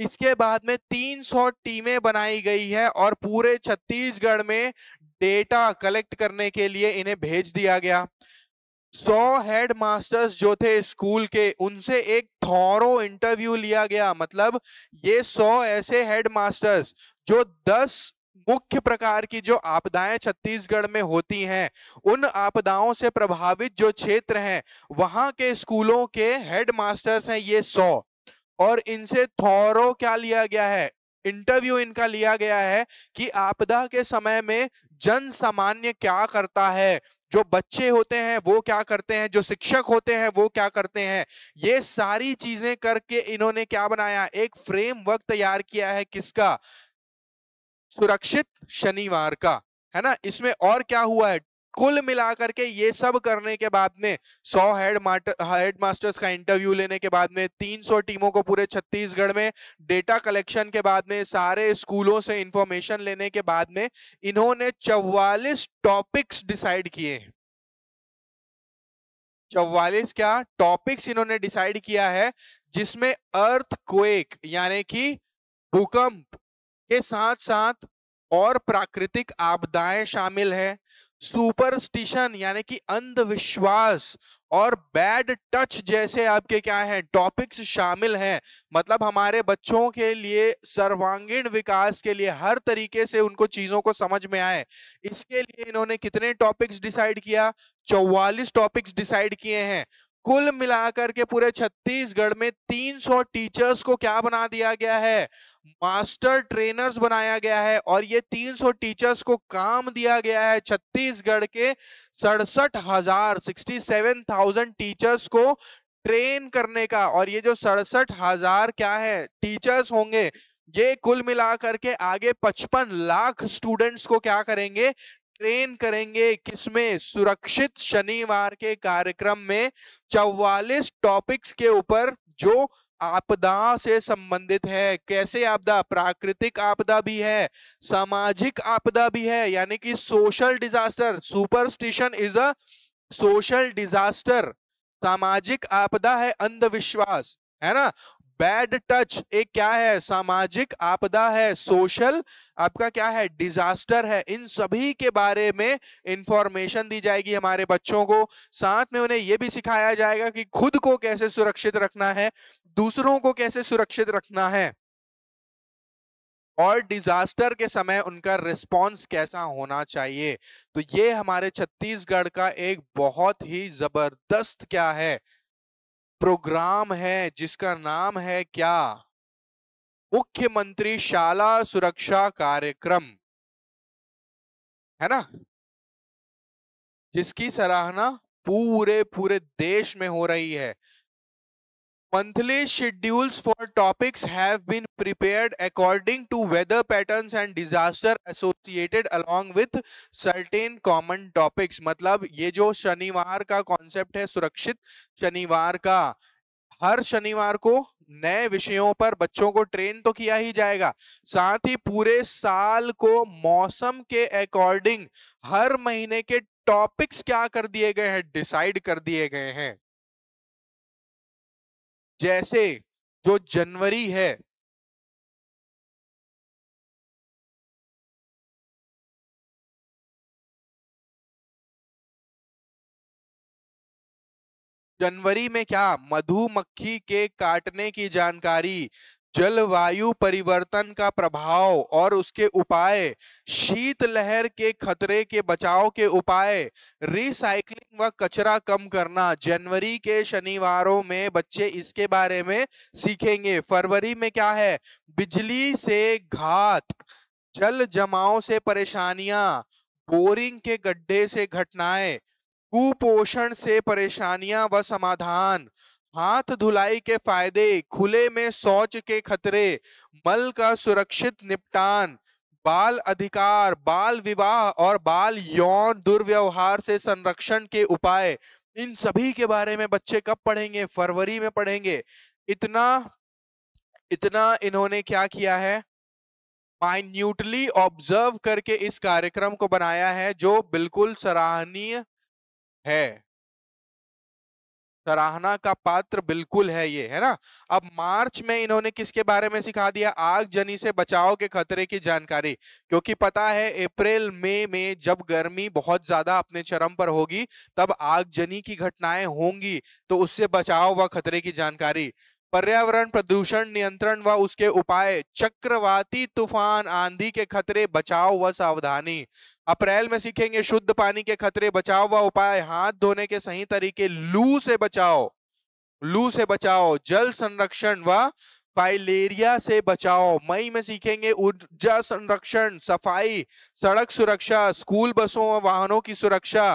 इसके बाद में 300 टीमें बनाई गई है और पूरे छत्तीसगढ़ में डेटा कलेक्ट करने के लिए इन्हें भेज दिया गया सौ हेड मास्टर्स जो थे स्कूल के उनसे एक थॉरो इंटरव्यू लिया गया मतलब ये सौ ऐसे हेड मास्टर्स जो दस मुख्य प्रकार की जो आपदाएं छत्तीसगढ़ में होती हैं उन आपदाओं से प्रभावित जो क्षेत्र हैं वहां के स्कूलों के हेड मास्टर्स हैं ये सौ और इनसे थॉरो क्या लिया गया है इंटरव्यू इनका लिया गया है कि आपदा के समय में जन सामान्य क्या करता है जो बच्चे होते हैं वो क्या करते हैं जो शिक्षक होते हैं वो क्या करते हैं ये सारी चीजें करके इन्होंने क्या बनाया एक फ्रेमवर्क तैयार किया है किसका सुरक्षित शनिवार का है ना इसमें और क्या हुआ है कुल मिलाकर के ये सब करने के बाद में 100 हेड हेड मास्टर्स का इंटरव्यू लेने के बाद में 300 टीमों को पूरे छत्तीसगढ़ में डेटा कलेक्शन के बाद में सारे स्कूलों से इंफॉर्मेशन लेने के बाद में इन्होंने 44 टॉपिक्स डिसाइड किए चौवालीस क्या टॉपिक्स इन्होंने डिसाइड किया है जिसमें अर्थ क्वेक यानी कि भूकंप के साथ साथ और प्राकृतिक आपदाएं शामिल है सुपरस्टिशन यानी कि अंधविश्वास और बैड टच जैसे आपके क्या हैं टॉपिक्स शामिल हैं मतलब हमारे बच्चों के लिए सर्वांगीण विकास के लिए हर तरीके से उनको चीजों को समझ में आए इसके लिए इन्होंने कितने टॉपिक्स डिसाइड किया चौवालिस टॉपिक्स डिसाइड किए हैं कुल मिलाकर के पूरे छत्तीसगढ़ में 300 टीचर्स को क्या बना दिया गया है मास्टर ट्रेनर्स बनाया गया है और ये 300 टीचर्स को काम दिया गया है छत्तीसगढ़ के सड़सठ हजार सिक्सटी सेवन थाउजेंड टीचर्स को ट्रेन करने का और ये जो सड़सठ हजार क्या है टीचर्स होंगे ये कुल मिलाकर के आगे पचपन लाख स्टूडेंट्स को क्या करेंगे ट्रेन करेंगे किसमें सुरक्षित शनिवार के कार्यक्रम में चौवालिस टॉपिक्स के ऊपर जो आपदा से संबंधित है कैसे आपदा प्राकृतिक आपदा भी है सामाजिक आपदा भी है यानी कि social disaster superstition is a social disaster सामाजिक आपदा है अंधविश्वास है ना बैड टच एक क्या है सामाजिक आपदा है सोशल आपका क्या है डिजास्टर है इन सभी के बारे में इंफॉर्मेशन दी जाएगी हमारे बच्चों को साथ में उन्हें यह भी सिखाया जाएगा कि खुद को कैसे सुरक्षित रखना है दूसरों को कैसे सुरक्षित रखना है और डिजास्टर के समय उनका रिस्पांस कैसा होना चाहिए तो ये हमारे छत्तीसगढ़ का एक बहुत ही जबरदस्त क्या है प्रोग्राम है जिसका नाम है क्या मुख्यमंत्री शाला सुरक्षा कार्यक्रम है ना जिसकी सराहना पूरे पूरे देश में हो रही है monthly schedules for topics have been prepared according to weather patterns and disaster associated along with certain common topics matlab ye jo shanivar ka concept hai surakshit shanivar ka har shanivar ko नए विषयों पर बच्चों को train तो किया ही जाएगा साथ ही पूरे साल को मौसम के अकॉर्डिंग हर महीने के टॉपिक्स क्या कर दिए गए हैं डिसाइड कर दिए गए हैं जैसे जो जनवरी है जनवरी में क्या मधुमक्खी के काटने की जानकारी जलवायु परिवर्तन का प्रभाव और उसके उपाय शीत लहर के खतरे के बचाव के उपाय रिसाइकलिंग व कचरा कम करना जनवरी के शनिवारों में बच्चे इसके बारे में सीखेंगे फरवरी में क्या है बिजली से घात जल जमाव से परेशानियां बोरिंग के गड्ढे से घटनाएं कुपोषण से परेशानियां व समाधान हाथ धुलाई के फायदे खुले में शौच के खतरे मल का सुरक्षित निपटान बाल अधिकार बाल विवाह और बाल यौन दुर्व्यवहार से संरक्षण के उपाय इन सभी के बारे में बच्चे कब पढ़ेंगे फरवरी में पढ़ेंगे इतना इतना इन्होंने क्या किया है माइन्यूटली ऑब्जर्व करके इस कार्यक्रम को बनाया है जो बिल्कुल सराहनीय है सराहना का पात्र बिल्कुल है ये है ना अब मार्च में इन्होंने किसके बारे में सिखा दिया आगजनी से बचाव के खतरे की जानकारी क्योंकि पता है अप्रैल मई में, में जब गर्मी बहुत ज्यादा अपने चरम पर होगी तब आगजनी की घटनाएं होंगी तो उससे बचाव व खतरे की जानकारी पर्यावरण प्रदूषण नियंत्रण व उसके उपाय चक्रवाती तूफान आंधी के खतरे बचाव व सावधानी अप्रैल में सीखेंगे शुद्ध पानी के खतरे बचाव व उपाय हाथ धोने के सही तरीके लू से बचाओ लू से बचाओ जल संरक्षण व फाइलेरिया से बचाओ मई में सीखेंगे ऊर्जा संरक्षण सफाई सड़क सुरक्षा स्कूल बसों व वाहनों की सुरक्षा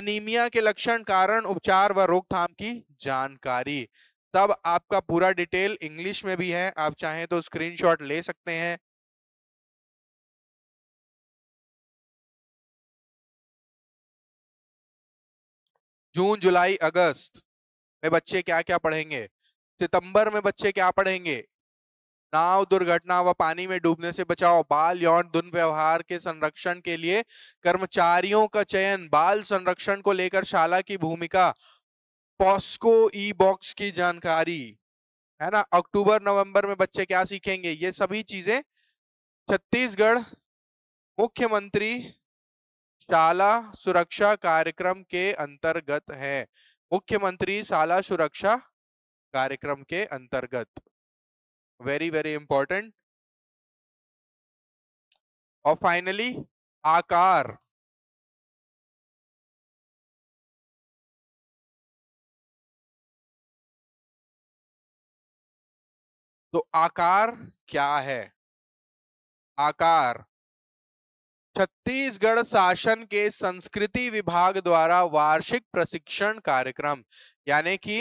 एनीमिया के लक्षण कारण उपचार व रोकथाम की जानकारी तब आपका पूरा डिटेल इंग्लिश में भी है आप चाहें तो स्क्रीनशॉट ले सकते हैं जून जुलाई अगस्त में बच्चे क्या क्या पढ़ेंगे सितंबर में बच्चे क्या पढ़ेंगे नाव दुर्घटना व पानी में डूबने से बचाओ बाल यौन दुर्व्यवहार के संरक्षण के लिए कर्मचारियों का चयन बाल संरक्षण को लेकर शाला की भूमिका पॉस्को ई बॉक्स की जानकारी है ना अक्टूबर नवंबर में बच्चे क्या सीखेंगे ये सभी चीजें छत्तीसगढ़ मुख्यमंत्री शाला सुरक्षा कार्यक्रम के अंतर्गत है मुख्यमंत्री शाला सुरक्षा कार्यक्रम के अंतर्गत वेरी वेरी इंपॉर्टेंट और फाइनली आकार तो आकार क्या है आकार छत्तीसगढ़ शासन के संस्कृति विभाग द्वारा वार्षिक प्रशिक्षण कार्यक्रम यानी कि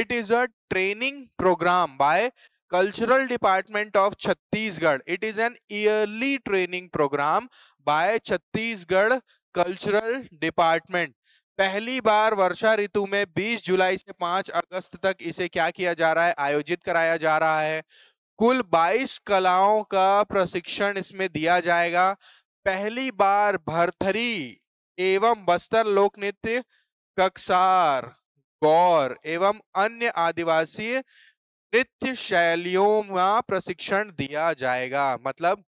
it is a training programme by cultural department of Chhattisgarh it is an yearly training programme by Chhattisgarh cultural department पहली बार वर्षा ऋतु में 20 जुलाई से 5 अगस्त तक इसे क्या किया जा रहा है आयोजित कराया जा रहा है कुल 22 कलाओं का प्रशिक्षण इसमें दिया जाएगा पहली बार भरथरी एवं बस्तर लोक नृत्य कक्सार गौर एवं अन्य आदिवासी नृत्य शैलियों में प्रशिक्षण दिया जाएगा मतलब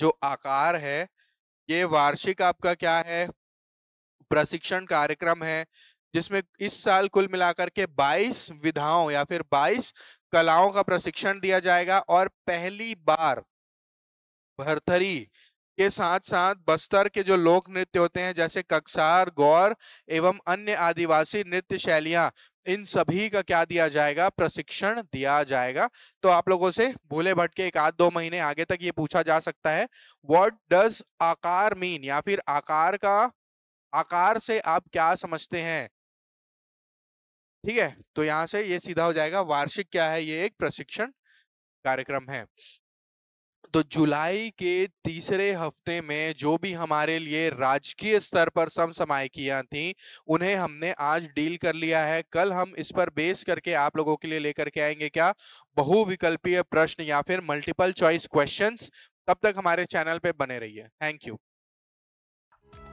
जो आकार है ये वार्षिक आपका क्या है प्रशिक्षण कार्यक्रम है जिसमें इस साल कुल मिलाकर के 22 विधाओं या फिर 22 कलाओं का प्रशिक्षण दिया जाएगा और पहली बार भरथरी के साथ साथ बस्तर के जो लोक नृत्य होते हैं जैसे कक्सार गौर एवं अन्य आदिवासी नृत्य शैलियां इन सभी का क्या दिया जाएगा प्रशिक्षण दिया जाएगा तो आप लोगों से भूले भटके एक आध दो महीने आगे तक ये पूछा जा सकता है वॉट डज आकार मीन या फिर आकार का आकार से आप क्या समझते हैं ठीक है तो यहाँ से ये सीधा हो जाएगा वार्षिक क्या है ये एक प्रशिक्षण कार्यक्रम है तो जुलाई के तीसरे हफ्ते में जो भी हमारे लिए राजकीय स्तर पर समसमायिकियां थी उन्हें हमने आज डील कर लिया है कल हम इस पर बेस करके आप लोगों के लिए लेकर के आएंगे क्या बहुविकल्पीय प्रश्न या फिर मल्टीपल चॉइस क्वेश्चंस तब तक हमारे चैनल पे बने रहिए थैंक यू